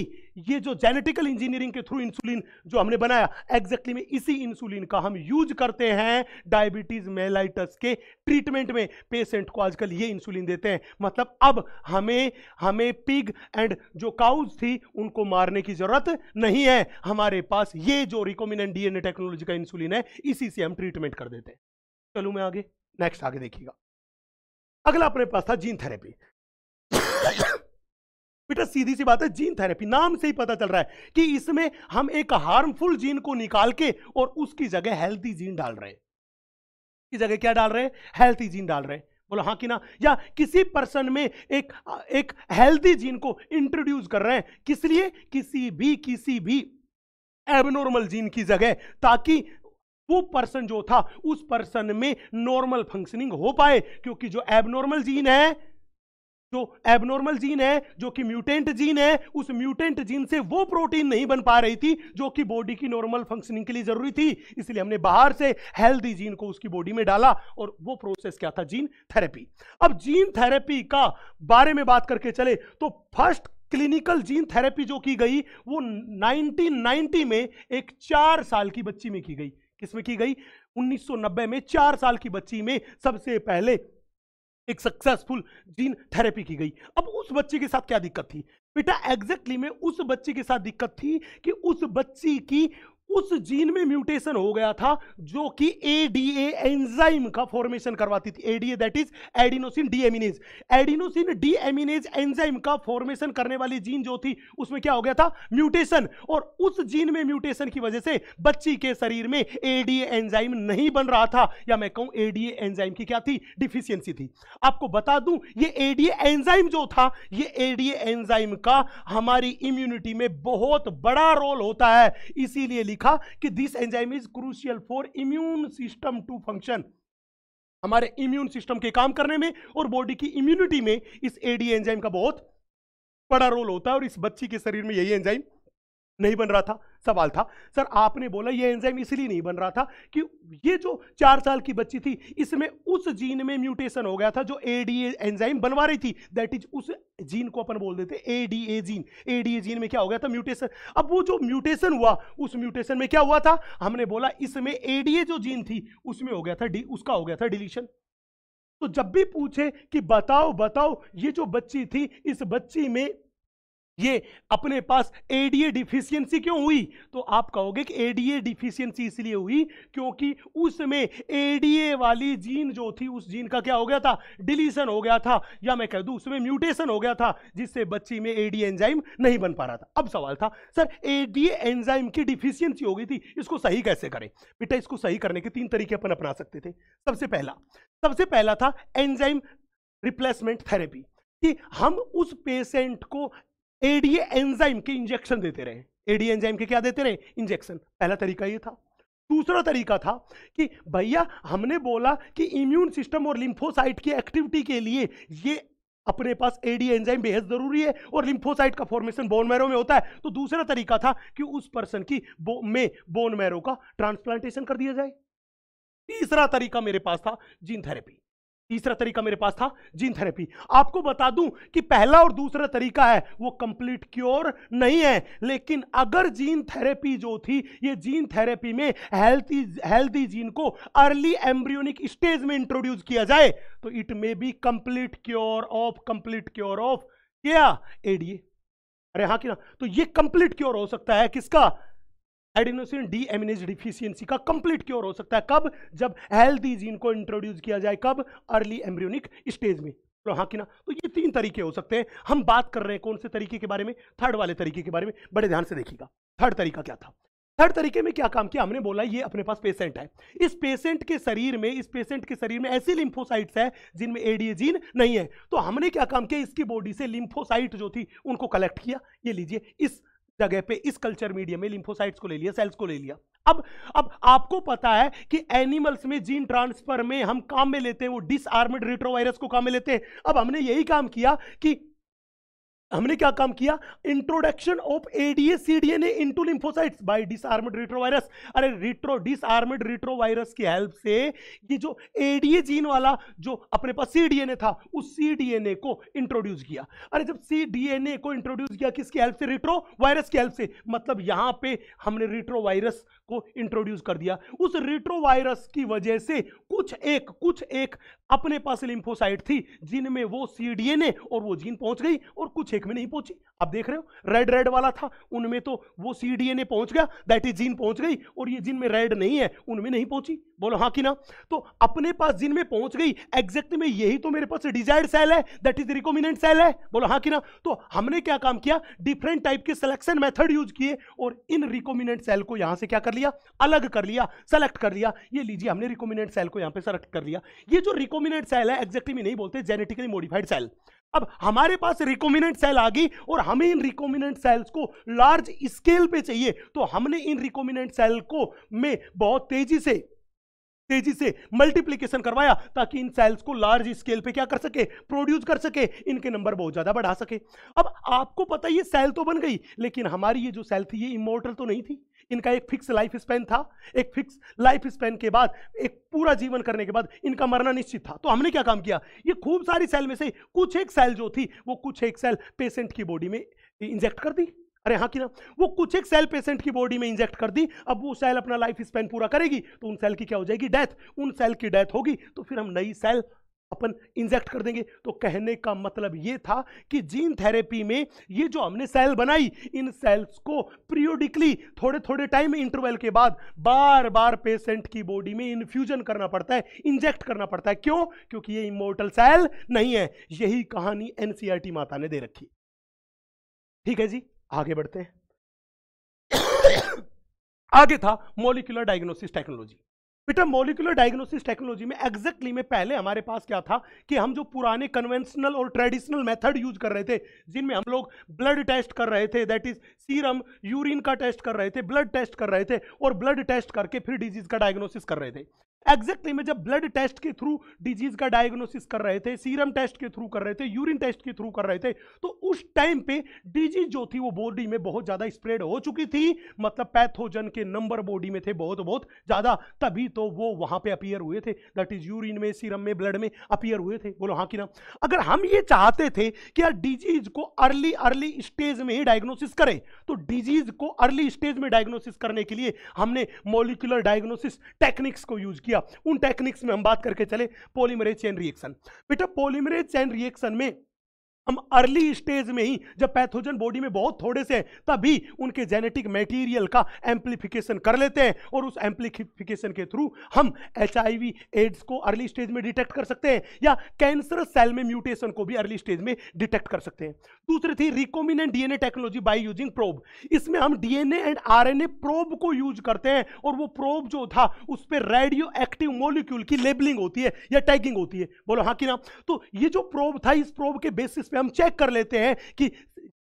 ये जो जेनेटिकल इंजीनियरिंग के थ्रू इंसुलिन जो हमने बनाया एग्जैक्टली exactly में इसी इंसुलिन का हम यूज करते हैं डायबिटीज मेलाइटस के ट्रीटमेंट में पेशेंट को आजकल ये इंसुलिन देते हैं मतलब अब हमें हमें पिग एंड जो काउज थी उनको मारने की जरूरत नहीं है हमारे पास ये जो रिकोमिनेंट डीएनए टेक्नोलॉजी का इंसुलिन है इसी से हम ट्रीटमेंट कर देते हैं चलू मैं आगे नेक्स्ट आगे देखिएगा अगला अपने पास था जीन थेरेपी बेटा सीधी सी बात है जीन थेरेपी नाम से ही पता चल रहा है कि इसमें हम एक हार्मफुल जीन को निकाल के और उसकी जगह हेल्थी जीन डाल रहे हैं जगह क्या डाल रहे हैं हेल्थी जीन डाल रहे हैं बोलो हाँ कि ना या किसी पर्सन में एक एक हेल्दी जीन को इंट्रोड्यूस कर रहे हैं किस लिए किसी भी किसी भी एबनॉर्मल जीन की जगह ताकि वो पर्सन जो था उस पर्सन में नॉर्मल फंक्शनिंग हो पाए क्योंकि जो एबनॉर्मल जीन है जो एबनॉर्मल जीन है जो कि म्यूटेंट जीन है उस म्यूटेंट जीन से वो प्रोटीन नहीं बन पा रही थी जो कि बॉडी की नॉर्मल फंक्शनिंग के लिए जरूरी थी इसलिए हमने बाहर से हेल्दी जीन को उसकी बॉडी में डाला और वो प्रोसेस क्या था जीन थेरेपी अब जीन थेरेपी का बारे में बात करके चले तो फर्स्ट क्लिनिकल जीन थेरेपी जो की गई वो 1990 में एक चार साल की बच्ची में की गई किसमें की गई 1990 में चार साल की बच्ची में सबसे पहले एक सक्सेसफुल जीन थेरेपी की गई अब उस बच्चे के साथ क्या दिक्कत थी बेटा एग्जैक्टली में उस बच्चे के साथ दिक्कत थी कि उस बच्ची की उस जीन में म्यूटेशन हो गया था जो कि एडीए एंजाइम का फॉर्मेशन करवाती थी ADA that is adenosine deaminase adenosine deaminase enzyme का फॉर्मेशन करने वाली जीन जो थी उसमें क्या हो गया था म्यूटेशन और उस जीन में म्यूटेशन की वजह से बच्ची के शरीर में एडीए एंजाइम नहीं बन रहा था या मैं कहूं एडीए एंजाइम की क्या थी डिफिशियंसी थी आपको बता दूं ये एडीए एंजाइम जो था ये एडीए एंजाइम का हमारी इम्यूनिटी में बहुत बड़ा रोल होता है इसीलिए लिखा कि this enzyme is crucial for immune system to function हमारे इम्यून सिस्टम के काम करने में और बॉडी की इम्यूनिटी में इस एडी एंजाइम का बहुत बड़ा रोल होता है और इस बच्ची के शरीर में यही एंजाइम नहीं बन रहा था सवाल था सर आपने बोला ये एंजाइम इसलिए नहीं बन रहा था कि ये जो चार साल की बच्ची थी इसमें उस जीन में म्यूटेशन हो गया था जो एडीए एंजाइम बनवा रही थी दैट इज उस जीन को अपन बोल देते एडीए जीन एडीए जीन में क्या हो गया था म्यूटेशन अब वो जो म्यूटेशन हुआ उस म्यूटेशन में क्या हुआ था हमने बोला इसमें एडीए जो जीन थी उसमें हो गया था डी उसका हो गया था डिलीशन तो जब भी पूछे कि बताओ बताओ ये जो बच्ची थी इस बच्ची में ये अपने पास एडीए डिफिशियंसी क्यों हुई तो आप कहोगे कि एडीए डिफिशियंसी इसलिए हुई क्योंकि उसमें एडीए वाली जीन जो थी उस जीन का क्या हो गया था डिलीशन हो गया था या मैं कह दूं उसमें म्यूटेशन हो गया था जिससे बच्ची में एडीए एंजाइम नहीं बन पा रहा था अब सवाल था सर एडीए एंजाइम की डिफिशियंसी हो गई थी इसको सही कैसे करें बेटा इसको सही करने के तीन तरीके अपन अपना सकते थे सबसे पहला सबसे पहला था एंजाइम रिप्लेसमेंट थेरेपी कि हम उस पेशेंट को एडीए एंजाइम के इंजेक्शन देते रहे एडीए एंजाइम के क्या देते रहे इंजेक्शन पहला तरीका ये था दूसरा तरीका था कि भैया हमने बोला कि इम्यून सिस्टम और लिम्फोसाइट की एक्टिविटी के लिए ये अपने पास एडी एंजाइम बेहद जरूरी है और लिम्फोसाइट का फॉर्मेशन बोन मैरो में होता है तो दूसरा तरीका था कि उस पर्सन की बो, में बोन मैरो का ट्रांसप्लांटेशन कर दिया जाए तीसरा तरीका मेरे पास था जीन थेरेपी तीसरा तरीका मेरे पास था जीन थेरेपी आपको बता दूं कि पहला और दूसरा तरीका है वो कंप्लीट क्योर नहीं है लेकिन अगर जीन थेरेपी जो थी ये जीन थेरेपी में हेल्थी हेल्थी जीन को अर्ली एम्ब्रियोनिक स्टेज में इंट्रोड्यूस किया जाए तो it may be complete cure of complete cure of क्या एडीए अरे हाँ कि ना तो ये कंप्लीट क्योर हो सकता है किसका एडिनोसिन डी एमिनेज डिफिशियंसी का कंप्लीट क्योर हो सकता है कब जब हेल्दी जीन को इंट्रोड्यूस किया जाए कब अर्ली एम्ब्रियोनिक स्टेज में तो हाँ कि ना तो ये तीन तरीके हो सकते हैं हम बात कर रहे हैं कौन से तरीके के बारे में थर्ड वाले तरीके के बारे में बड़े ध्यान से देखिएगा थर्ड तरीका क्या था थर्ड तरीके में क्या काम किया हमने बोला ये अपने पास पेशेंट है इस पेशेंट के शरीर में इस पेशेंट के शरीर में ऐसी लिम्फोसाइट्स है जिनमें एडीए जीन नहीं है तो हमने क्या काम किया इसकी बॉडी से लिम्फोसाइट जो थी उनको कलेक्ट किया ये लीजिए इस जगह पे इस कल्चर मीडिया में लिम्फोसाइट्स को ले लिया सेल्स को ले लिया अब अब आपको पता है कि एनिमल्स में जीन ट्रांसफर में हम काम में लेते हैं वो डिसआर्मड रिट्रोवायरस को काम में लेते हैं अब हमने यही काम किया कि हमने क्या काम किया इंट्रोडक्शन ऑफ एडीएसडीए ने into lymphocytes by disarmed retrovirus अरे रिट्रो डिसआर्मड रिट्रोवायरस की हेल्प से ये जो एडीए जीन वाला जो अपने पास सीडीएनए था उस सीडीएनए को इंट्रोड्यूस किया अरे जब सीडीएनए को इंट्रोड्यूस किया किसकी हेल्प से रिट्रो वायरस की हेल्प से मतलब यहां पे हमने रिट्रो वायरस को इंट्रोड्यूस कर दिया उस रिट्रोवायरस की वजह से कुछ एक कुछ एक अपने पास लिम्फोसाइट थी जिनमें वो सीडीएनए और वो जीन पहुंच गई और कुछ एक में नहीं पहुंची आप देख रहे हो रेड रेड वाला था उनमें तो वो सीडीएनए पहुंच गया दैट इज जीन पहुंच गई और ये जिनमें रेड नहीं है उनमें नहीं पहुंची बोलो हाँ कि ना तो अपने पास जिनमें पहुंच गई एग्जैक्ट में यही तो मेरे पास डिजायर्ड सेल है दैट इज रिकोमिनेंट सेल है बोलो हाँ कि ना तो हमने क्या काम किया डिफरेंट टाइप के सिलेक्शन मेथड यूज किए और इन रिकॉमिनेंट सेल को यहां से क्या कर लिया अलग कर लिया सेलेक्ट कर लिया ये लीजिए हमने रिकोमिनेट सेल को यहाँ पे सेलेक्ट कर लिया ये जो रिकोमिनेट सेल है एक्जैक्टली में नहीं बोलते जेनेटिकली मॉडिफाइड सेल अब हमारे पास रिकोमिनेंट सेल आ गई और हमें इन रिकोमिनेंट सेल्स को लार्ज स्केल पे चाहिए तो हमने इन रिकोमिनेंट सेल को में बहुत तेजी से तेजी से मल्टीप्लीकेशन करवाया ताकि इन सेल्स को लार्ज स्केल पे क्या कर सके प्रोड्यूस कर सके इनके नंबर बहुत ज्यादा बढ़ा सके अब आपको पता ये सेल तो बन गई लेकिन हमारी ये जो सेल थी ये इमोटल तो नहीं थी इनका एक फिक्स लाइफ स्पैन था एक फिक्स लाइफ स्पैन के बाद एक पूरा जीवन करने के बाद इनका मरना निश्चित था तो हमने क्या काम किया ये खूब सारी सेल में से कुछ एक सेल जो थी वो कुछ एक सेल पेशेंट की बॉडी में इंजेक्ट कर दी अरे हाँ कि ना वो कुछ एक सेल पेशेंट की बॉडी में इंजेक्ट कर दी अब वो सेल अपना लाइफ स्पैन पूरा करेगी तो उन सेल की क्या हो जाएगी डेथ उन सेल की डेथ होगी तो फिर हम नई सेल अपन इंजेक्ट कर देंगे तो कहने का मतलब ये था कि जीन थेरेपी में ये जो हमने सेल बनाई इन सेल्स को पीरियोडिकली थोड़े थोड़े टाइम इंटरवल के बाद बार बार पेशेंट की बॉडी में इन्फ्यूजन करना पड़ता है इंजेक्ट करना पड़ता है क्यों क्योंकि ये इमोर्टल सेल नहीं है यही कहानी एनसीआरटी e माता ने दे रखी ठीक है जी आगे बढ़ते हैं [COUGHS] आगे था मोलिकुलर डायग्नोसिस टेक्नोलॉजी बेटा मोलिकुलर डायग्नोसिस टेक्नोलॉजी में एग्जैक्टली में पहले हमारे पास क्या था कि हम जो पुराने कन्वेंशनल और ट्रेडिशनल मेथड यूज कर रहे थे जिनमें हम लोग ब्लड टेस्ट कर रहे थे दैट इज सीरम यूरिन का टेस्ट कर रहे थे ब्लड टेस्ट कर रहे थे और ब्लड टेस्ट करके फिर डिजीज का डायग्नोसिस कर रहे थे एग्जैक्टली मैं जब ब्लड टेस्ट के थ्रू डिजीज का डायग्नोसिस कर रहे थे सीरम टेस्ट के थ्रू कर रहे थे यूरिन टेस्ट के थ्रू कर रहे थे तो उस टाइम पे डिजीज जो थी वो बॉडी में बहुत ज़्यादा स्प्रेड हो चुकी थी मतलब पैथोजन के नंबर बॉडी में थे बहुत बहुत ज़्यादा तभी तो वो वहां पर अपियर हुए थे दैट इज यूरिन में सीरम में ब्लड में अपियर हुए थे बोलो हाँ कि ना अगर हम ये चाहते थे कि यार डिजीज को अर्ली अर्ली स्टेज में ही डायग्नोसिस करें तो डिजीज को अर्ली स्टेज में डायग्नोसिस करने के लिए हमने मोलिकुलर डायग्नोसिस टेक्निक्स को यूज किया किया उन टेक्निक्स में हम बात करके चले पोलीमरेज चेन रिएक्शन बेटा पोलीमरेज चेन रिएक्शन में हम अर्ली स्टेज में ही जब पैथोजन बॉडी में बहुत थोड़े से हैं तभी उनके जेनेटिक मटेरियल का एम्प्लीफिकेशन कर लेते हैं और उस एम्प्लीफिकेशन के थ्रू हम एच एड्स को अर्ली स्टेज में डिटेक्ट कर सकते हैं या कैंसर सेल में म्यूटेशन को भी अर्ली स्टेज में डिटेक्ट कर सकते हैं दूसरी थी recombinant DNA technology by using probe इसमें हम डीएनए एंड आर प्रोब को यूज करते हैं और वो प्रोब जो था उस पर रेडियो एक्टिव मोलिक्यूल की लेबलिंग होती है या टैगिंग होती है बोलो हाँ कि ना तो ये जो प्रोब था इस प्रोब के बेसिस पे हम चेक कर लेते हैं कि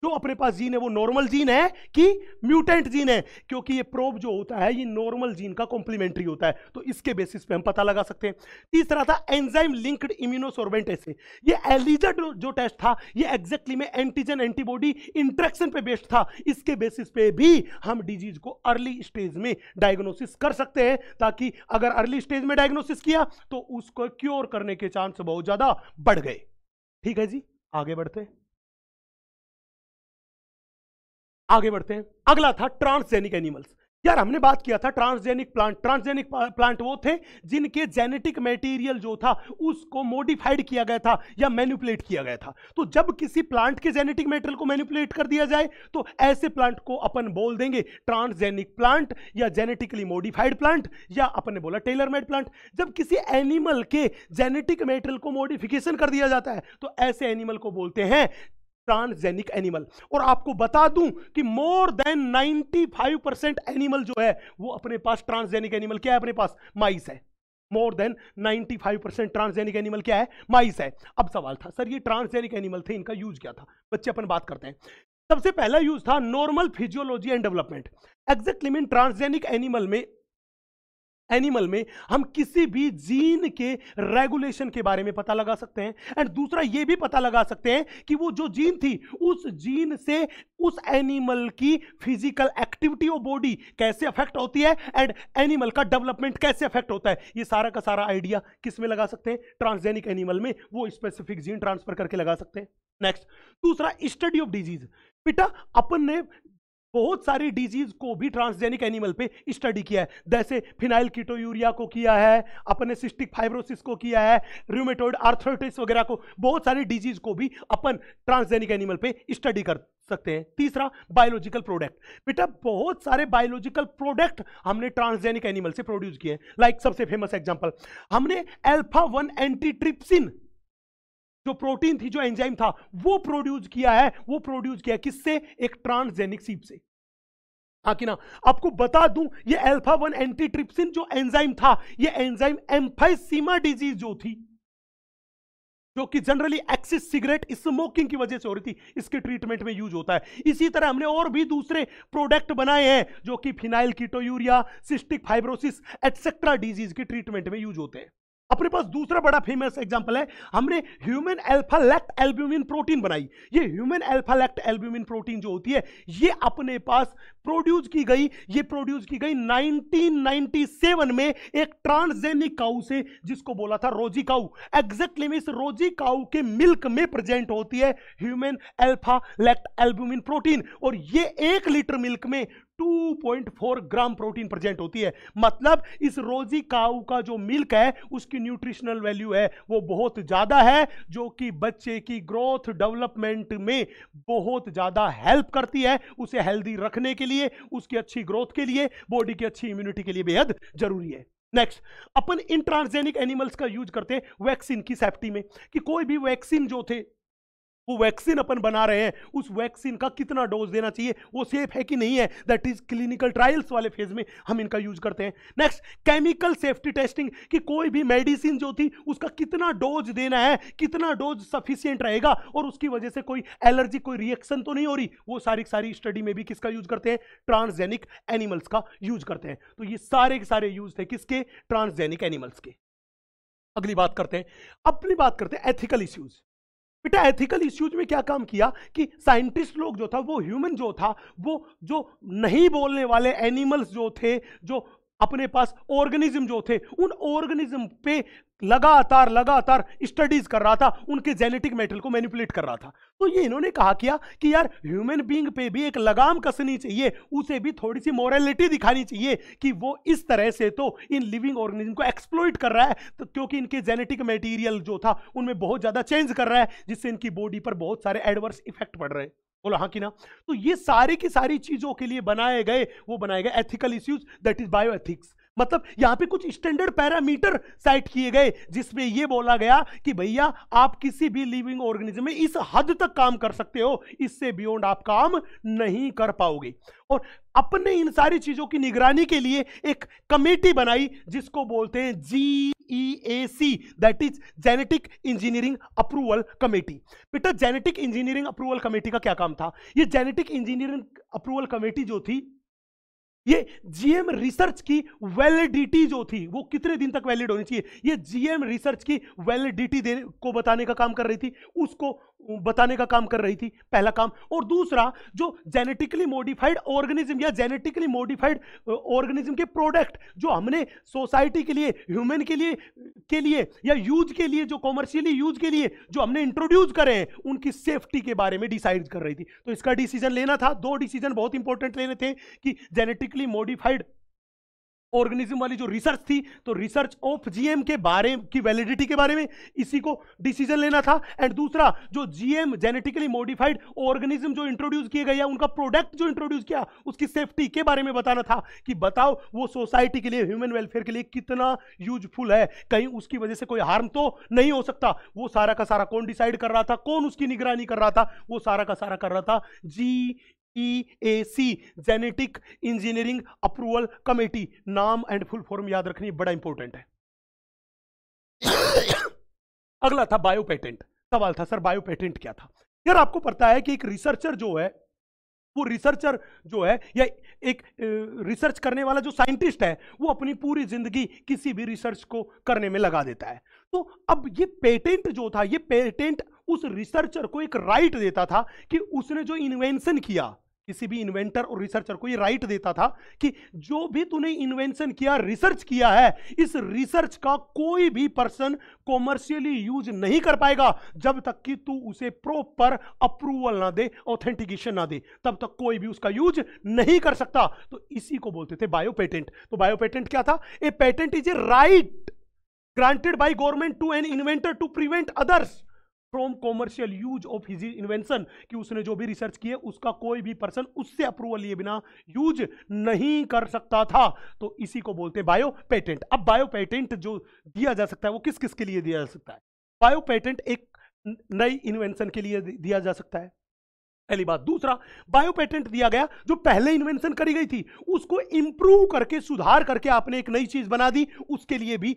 जो अपने पास जीन है वो नॉर्मल जीन है कि म्यूटेंट जीन है क्योंकि ये प्रोब जो होता है ये नॉर्मल जीन का कॉम्प्लीमेंट्री होता है तो इसके बेसिस पे हम पता लगा सकते हैं तीसरा था एंजाइम लिंक्ड इम्यूनोसोर्बेंट ऐसे ये एलिजा जो टेस्ट था ये एग्जैक्टली में एंटीजन एंटीबॉडी इंट्रैक्शन पे बेस्ड था इसके बेसिस पे भी हम डिजीज को अर्ली स्टेज में डायग्नोसिस कर सकते हैं ताकि अगर अर्ली स्टेज में डायग्नोसिस किया तो उसको क्योर करने के चांस बहुत ज़्यादा बढ़ गए ठीक है जी आगे बढ़ते आगे बढ़ते हैं अगला था ट्रांसजेनिक एनिमल्स यार हमने बात किया था ट्रांसजेनिक प्लांट ट्रांसजेनिक प्लांट वो थे जिनके जेनेटिक मटेरियल जो था उसको मॉडिफाइड किया गया था या मैन्युपुलेट किया गया था तो जब किसी प्लांट के जेनेटिक मटेरियल को मैन्युपुलेट कर दिया जाए तो ऐसे प्लांट को अपन बोल देंगे ट्रांसजेनिक प्लांट या जेनेटिकली मॉडिफाइड प्लांट या अपन ने बोला टेलर मेड प्लांट जब किसी एनिमल के जेनेटिक मेटेरियल को मॉडिफिकेशन कर दिया जाता है तो ऐसे एनिमल को बोलते हैं ट्रांसजेनिक एनिमल और आपको बता दूं कि मोर देन 95 परसेंट एनिमल जो है वो अपने पास ट्रांसजेनिक एनिमल क्या है अपने पास माइस है more than 95 percent transgenic animal क्या है माइस है अब सवाल था सर ये ट्रांसजेनिक एनिमल थे इनका यूज क्या था बच्चे अपन बात करते हैं सबसे पहला यूज था normal physiology and development exactly mean transgenic animal में एनिमल में हम किसी भी जीन के रेगुलेशन के बारे में पता लगा सकते हैं एंड दूसरा ये भी पता लगा सकते हैं कि वो जो जीन थी उस जीन से उस एनिमल की फिजिकल एक्टिविटी और बॉडी कैसे अफेक्ट होती है एंड एनिमल का डेवलपमेंट कैसे अफेक्ट होता है ये सारा का सारा आइडिया किस में लगा सकते हैं ट्रांसजेनिक एनिमल में वो स्पेसिफिक जीन ट्रांसफर करके लगा सकते हैं नेक्स्ट दूसरा स्टडी ऑफ डिजीज बेटा अपन ने बहुत सारी डिजीज को भी ट्रांसजेनिक एनिमल पे स्टडी किया है जैसे फिनाइल कीटो यूरिया को किया है अपने सिस्टिक फाइब्रोसिस को किया है रूमेटोइड आर्थराइटिस वगैरह को बहुत सारी डिजीज को भी अपन ट्रांसजेनिक एनिमल पे स्टडी कर सकते हैं तीसरा बायोलॉजिकल प्रोडक्ट बेटा बहुत सारे बायोलॉजिकल प्रोडक्ट हमने ट्रांसजेनिक एनिमल से प्रोड्यूस किए हैं लाइक सबसे फेमस एग्जाम्पल हमने एल्फा वन एंटीट्रिप्सिन जो प्रोटीन थी जो एंजाइम था वो प्रोड्यूस किया है वो प्रोड्यूस किया किससे एक ट्रांसजेनिक सीप से हाँ कि ना आपको बता दूं ये अल्फा वन एंटी ट्रिप्सिन जो एंजाइम था ये एंजाइम एम्फाइसीमा डिजीज जो थी जो कि जनरली एक्सिस सिगरेट स्मोकिंग की वजह से हो रही थी इसके ट्रीटमेंट में यूज होता है इसी तरह हमने और भी दूसरे प्रोडक्ट बनाए हैं जो कि phenylketonuria cystic fibrosis etcetera disease के ट्रीटमेंट में यूज होते हैं अपने पास दूसरा बड़ा फेमस एग्जांपल है हमने human alpha lactalbumin protein बनाई ये human alpha lactalbumin protein जो होती है ये अपने पास प्रोड्यूस की गई ये प्रोड्यूस की गई 1997 में एक ट्रांसजेनिक काउ से जिसको बोला था रोजी काउ एग्जैक्टली इस रोजी काउ के मिल्क में प्रेजेंट होती है human alpha lactalbumin protein और ये एक लीटर मिल्क में 2.4 ग्राम प्रोटीन प्रेजेंट होती है मतलब इस रोजी काउ का जो मिल्क है उसकी न्यूट्रिशनल वैल्यू है वो बहुत ज़्यादा है जो कि बच्चे की ग्रोथ डेवलपमेंट में बहुत ज़्यादा हेल्प करती है उसे हेल्दी रखने के लिए लिए उसकी अच्छी ग्रोथ के लिए बॉडी की अच्छी इम्यूनिटी के लिए बेहद जरूरी है नेक्स्ट अपन इन ट्रांसजेनिक एनिमल्स का यूज करते हैं वैक्सीन की सेफ्टी में कि कोई भी वैक्सीन जो थे वो वैक्सीन अपन बना रहे हैं उस वैक्सीन का कितना डोज देना चाहिए वो सेफ है कि नहीं है दैट इज क्लिनिकल ट्रायल्स वाले फेज में हम इनका यूज करते हैं नेक्स्ट केमिकल सेफ्टी टेस्टिंग कि कोई भी मेडिसिन जो थी उसका कितना डोज देना है कितना डोज सफिशियंट रहेगा और उसकी वजह से कोई एलर्जी कोई रिएक्शन तो नहीं हो रही वो सारी सारी स्टडी में भी किसका यूज करते हैं ट्रांसजेनिक एनिमल्स का यूज करते हैं तो ये सारे के सारे यूज थे किसके ट्रांसजेनिक एनिमल्स के अगली बात करते हैं अपनी बात करते हैं एथिकल इश्यूज बेटा एथिकल इश्यूज में क्या काम किया कि साइंटिस्ट लोग जो था वो ह्यूमन जो था वो जो नहीं बोलने वाले एनिमल्स जो थे जो अपने पास ऑर्गेनिज्म जो थे उन ऑर्गेनिज्म पे लगातार लगातार स्टडीज कर रहा था उनके जेनेटिक मेटल को मैनिपुलेट कर रहा था तो ये इन्होंने कहा किया कि यार ह्यूमन बींग पे भी एक लगाम कसनी चाहिए उसे भी थोड़ी सी मोरालिटी दिखानी चाहिए कि वो इस तरह से तो इन लिविंग ऑर्गेनिज्म को एक्सप्लोइट कर रहा है तो क्योंकि इनके जेनेटिक मटेरियल जो था उनमें बहुत ज़्यादा चेंज कर रहा है जिससे इनकी बॉडी पर बहुत सारे एडवर्स इफेक्ट पड़ रहे हैं बोलो हाँ कि ना तो ये सारी की सारी चीजों के लिए बनाए गए वो बनाए गए ethical issues that is bioethics मतलब यहां पे कुछ स्टैंडर्ड पैरामीटर सेट किए गए जिसमें यह बोला गया कि भैया आप किसी भी लिविंग ऑर्गेनिज्म में इस हद तक काम कर सकते हो इससे बियॉन्ड आप काम नहीं कर पाओगे और अपने इन सारी चीजों की निगरानी के लिए एक कमेटी बनाई जिसको बोलते हैं G C that is genetic engineering approval committee बेटा जेनेटिक इंजीनियरिंग अप्रूवल कमेटी का क्या काम था ये जेनेटिक इंजीनियरिंग अप्रूवल कमेटी जो थी ये जीएम रिसर्च की वैलिडिटी जो थी वो कितने दिन तक वैलिड होनी चाहिए ये जीएम रिसर्च की वैलिडिटी देने को बताने का काम कर रही थी उसको बताने का काम कर रही थी पहला काम और दूसरा जो जेनेटिकली मॉडिफाइड ऑर्गेनिज्म या जेनेटिकली मॉडिफाइड ऑर्गेनिज्म के प्रोडक्ट जो हमने सोसाइटी के लिए ह्यूमन के लिए के लिए या यूज के लिए जो कॉमर्शियली यूज के लिए जो हमने इंट्रोड्यूस करे हैं उनकी सेफ्टी के बारे में डिसाइड कर रही थी तो इसका डिसीजन लेना था दो डिसीजन बहुत इंपॉर्टेंट लेने थे कि जेनेटिकली मॉडिफाइड ऑर्गेनिज्म वाली जो रिसर्च थी तो रिसर्च ऑफ जीएम के बारे की वैलिडिटी के बारे में इसी को डिसीजन लेना था एंड दूसरा जो जीएम जेनेटिकली मॉडिफाइड ऑर्गेनिज्म जो इंट्रोड्यूस किए गए उनका प्रोडक्ट जो इंट्रोड्यूस किया उसकी सेफ्टी के बारे में बताना था कि बताओ वो सोसाइटी के लिए ह्यूमन वेलफेयर के लिए कितना यूजफुल है कहीं उसकी वजह से कोई हार्म तो नहीं हो सकता वो सारा का सारा कौन डिसाइड कर रहा था कौन उसकी निगरानी कर रहा था वो सारा का सारा कर रहा था G E A C genetic engineering approval committee नाम एंड फुल फॉर्म याद रखनी बड़ा इंपॉर्टेंट है अगला था बायो पेटेंट सवाल था सर बायो पेटेंट क्या था यार आपको पता है कि एक रिसर्चर जो है वो रिसर्चर जो है या एक रिसर्च करने वाला जो साइंटिस्ट है वो अपनी पूरी जिंदगी किसी भी रिसर्च को करने में लगा देता है तो अब ये पेटेंट जो था ये पेटेंट उस रिसर्चर को एक राइट देता था कि उसने जो इन्वेंशन किया किसी भी इन्वेंटर और रिसर्चर को ये राइट देता था कि जो भी तूने इन्वेंशन किया रिसर्च किया है इस रिसर्च का कोई भी पर्सन कॉमर्शियली यूज नहीं कर पाएगा जब तक कि तू उसे प्रॉपर अप्रूवल ना दे ऑथेंटिकेशन ना दे तब तक कोई भी उसका यूज नहीं कर सकता तो इसी को बोलते थे बायो पेटेंट तो बायो पेटेंट क्या था a patent is a right granted by government to an inventor to prevent others from commercial use of his invention कि उसने जो भी रिसर्च किए उसका कोई भी पर्सन उससे अप्रूवल लिए बिना यूज नहीं कर सकता था तो इसी को बोलते हैं बायो पेटेंट अब बायो पेटेंट जो दिया जा सकता है वो किस किस के लिए दिया जा सकता है बायो पेटेंट एक नई इन्वेंशन के लिए दिया जा सकता है पहली बात दूसरा बायो पेटेंट दिया गया जो पहले इन्वेंशन करी गई थी उसको इंप्रूव करके सुधार करके आपने एक नई चीज बना दी उसके लिए भी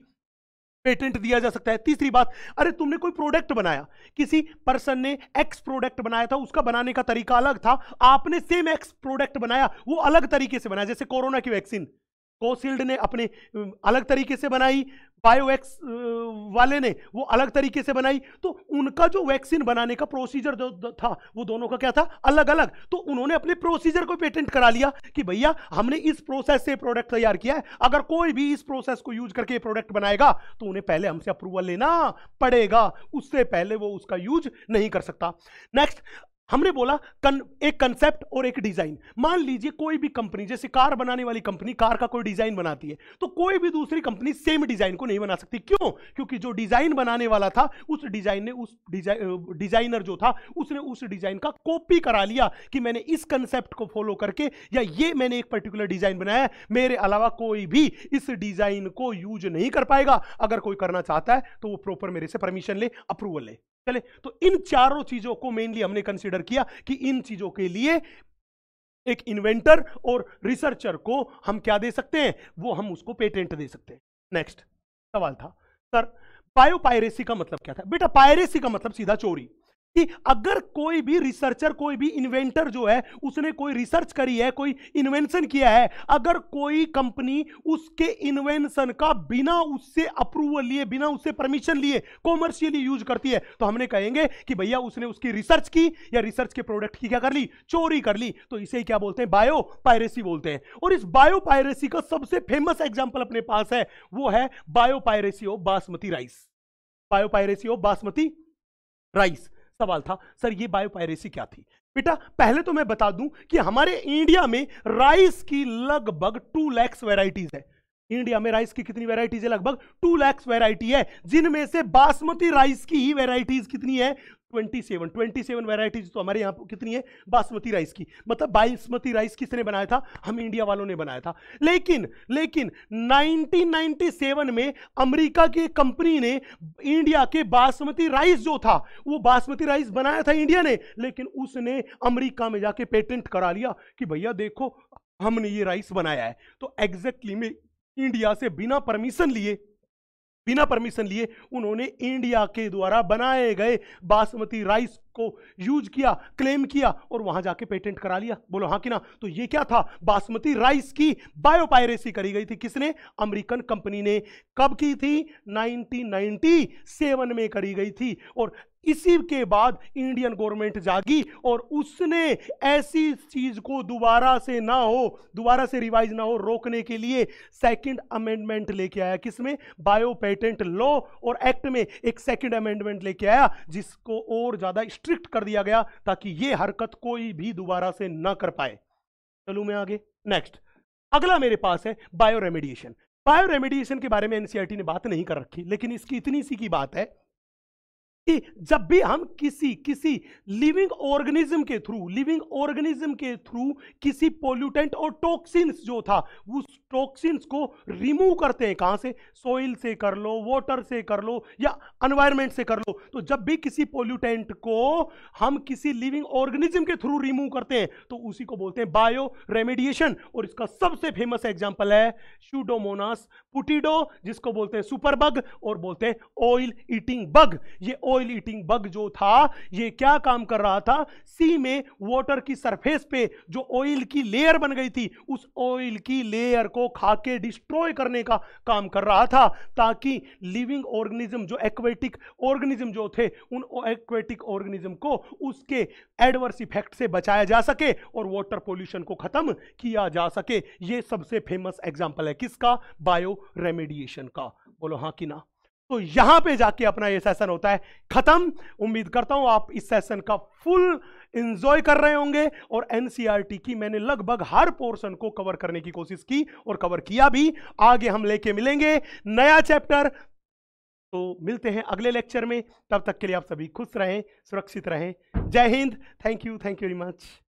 पेटेंट दिया जा सकता है तीसरी बात अरे तुमने कोई प्रोडक्ट बनाया किसी पर्सन ने एक्स प्रोडक्ट बनाया था उसका बनाने का तरीका अलग था आपने सेम एक्स प्रोडक्ट बनाया वो अलग तरीके से बनाया जैसे कोरोना की वैक्सीन कोशील्ड ने अपने अलग तरीके से बनाई बायोवैक्स वाले ने वो अलग तरीके से बनाई तो उनका जो वैक्सीन बनाने का प्रोसीजर जो था वो दोनों का क्या था अलग अलग तो उन्होंने अपने प्रोसीजर को पेटेंट करा लिया कि भैया हमने इस प्रोसेस से प्रोडक्ट तैयार किया है अगर कोई भी इस प्रोसेस को यूज करके प्रोडक्ट बनाएगा तो उन्हें पहले हमसे अप्रूवल लेना पड़ेगा उससे पहले वो उसका यूज नहीं कर सकता नेक्स्ट हमने बोला कन, एक कंसेप्ट और एक डिजाइन मान लीजिए कोई भी कंपनी जैसे कार बनाने वाली कंपनी कार का कोई डिजाइन बनाती है तो कोई भी दूसरी कंपनी सेम डिजाइन को नहीं बना सकती क्यों क्योंकि जो डिजाइन बनाने वाला था उस डिजाइन ने उस डिजाइन डिजाइनर जो था उसने उस डिजाइन का कॉपी करा लिया कि मैंने इस कंसेप्ट को फॉलो करके या ये मैंने एक पर्टिकुलर डिजाइन बनाया मेरे अलावा कोई भी इस डिजाइन को यूज नहीं कर पाएगा अगर कोई करना चाहता है तो वो प्रॉपर मेरे से परमिशन ले अप्रूवल ले चले तो इन चारों चीजों को मेनली हमने कंसिडर किया कि इन चीजों के लिए एक इन्वेंटर और रिसर्चर को हम क्या दे सकते हैं वो हम उसको पेटेंट दे सकते हैं नेक्स्ट सवाल था सर पायो पायरेसी का मतलब क्या था बेटा पायरेसी का मतलब सीधा चोरी कि अगर कोई भी रिसर्चर कोई भी इन्वेंटर जो है उसने कोई रिसर्च करी है कोई इन्वेंशन किया है अगर कोई कंपनी उसके इन्वेंशन का बिना उससे अप्रूवल लिए बिना उससे परमिशन लिए कॉमर्शियली यूज करती है तो हमने कहेंगे कि भैया उसने उसकी रिसर्च की या रिसर्च के प्रोडक्ट की क्या कर ली चोरी कर ली तो इसे क्या बोलते हैं बायो पायरेसी बोलते हैं और इस बायो पायरेसी का सबसे फेमस एग्जाम्पल अपने पास है वो है bio piracy of basmati rice bio piracy of basmati rice सवाल था सर ये बायो पायरेसी क्या थी बेटा पहले तो मैं बता दूं कि हमारे इंडिया में राइस की लगभग टू लैक्स वेराइटीज है इंडिया में राइस की कितनी वेराइटीज है लगभग टू लैक्स वेराइटी है जिनमें से बासमती राइस की ही वेराइटीज कितनी है twenty seven twenty seven varieties तो हमारे यहाँ पर कितनी है बासमती राइस की मतलब बासमती राइस किसने बनाया था हम इंडिया वालों ने बनाया था लेकिन लेकिन 1997 में अमेरिका की कंपनी ने इंडिया के बासमती राइस जो था वो बासमती राइस बनाया था इंडिया ने लेकिन उसने अमरीका में जाके पेटेंट करा लिया कि भैया देखो हमने ये राइस बनाया है तो एग्जैक्टली exactly में इंडिया से बिना परमिशन लिए बिना परमिशन लिए उन्होंने इंडिया के द्वारा बनाए गए बासमती राइस को यूज किया क्लेम किया और वहां जाके पेटेंट करा लिया बोलो हाँ कि ना तो ये क्या था बासमती राइस की बायोपायरेसी करी गई थी किसने अमेरिकन कंपनी ने कब की थी 1997 में करी गई थी और इसी के बाद इंडियन गवर्नमेंट जागी और उसने ऐसी चीज को दोबारा से ना हो दोबारा से रिवाइज ना हो रोकने के लिए सेकंड अमेंडमेंट लेके आया किसमें बायो पेटेंट लॉ और एक्ट में एक सेकंड अमेंडमेंट लेके आया जिसको और ज्यादा स्ट्रिक्ट कर दिया गया ताकि ये हरकत कोई भी दोबारा से ना कर पाए चलू मैं आगे नेक्स्ट अगला मेरे पास है बायो रेमेडिएशन बायो रेमेडिएशन के बारे में एनसीआरटी e ने बात नहीं कर रखी लेकिन इसकी इतनी सी की बात है कि जब भी हम किसी किसी लिविंग ऑर्गेनिज्म के थ्रू लिविंग ऑर्गेनिज्म के थ्रू किसी पोल्यूटेंट और टॉक्सिन्स जो था उस टॉक्सिन्स को रिमूव करते हैं कहाँ से सोइल से कर लो वाटर से कर लो या अनवायरमेंट से कर लो तो जब भी किसी पोल्यूटेंट को हम किसी लिविंग ऑर्गेनिज्म के थ्रू रिमूव करते हैं तो उसी को बोलते हैं बायो रेमेडिएशन और इसका सबसे फेमस एग्जाम्पल है शूडोमोनास पुटिडो जिसको बोलते हैं सुपर बग और बोलते हैं ऑयल ईटिंग बग ये ऑयल ईटिंग बग जो था ये क्या काम कर रहा था सी में वाटर की सरफेस पे जो ऑयल की लेयर बन गई थी उस ऑयल की लेयर को खा के डिस्ट्रॉय करने का काम कर रहा था ताकि लिविंग ऑर्गेनिज्म जो एक्वेटिक ऑर्गेनिज्म जो थे उन एक्वेटिक ऑर्गेनिज्म को उसके एडवर्स इफेक्ट से बचाया जा सके और वाटर पोल्यूशन को ख़त्म किया जा सके ये सबसे फेमस एग्जाम्पल है किसका बायो रेमेडिएशन का बोलो हाँ कि ना तो यहां पे जाके अपना ये सेशन होता है खत्म उम्मीद करता हूं आप इस सेशन का फुल इंजॉय कर रहे होंगे और एनसीईआरटी e की मैंने लगभग हर पोर्शन को कवर करने की कोशिश की और कवर किया भी आगे हम लेके मिलेंगे नया चैप्टर तो मिलते हैं अगले लेक्चर में तब तक के लिए आप सभी खुश रहें सुरक्षित रहें जय Hind thank you thank you very much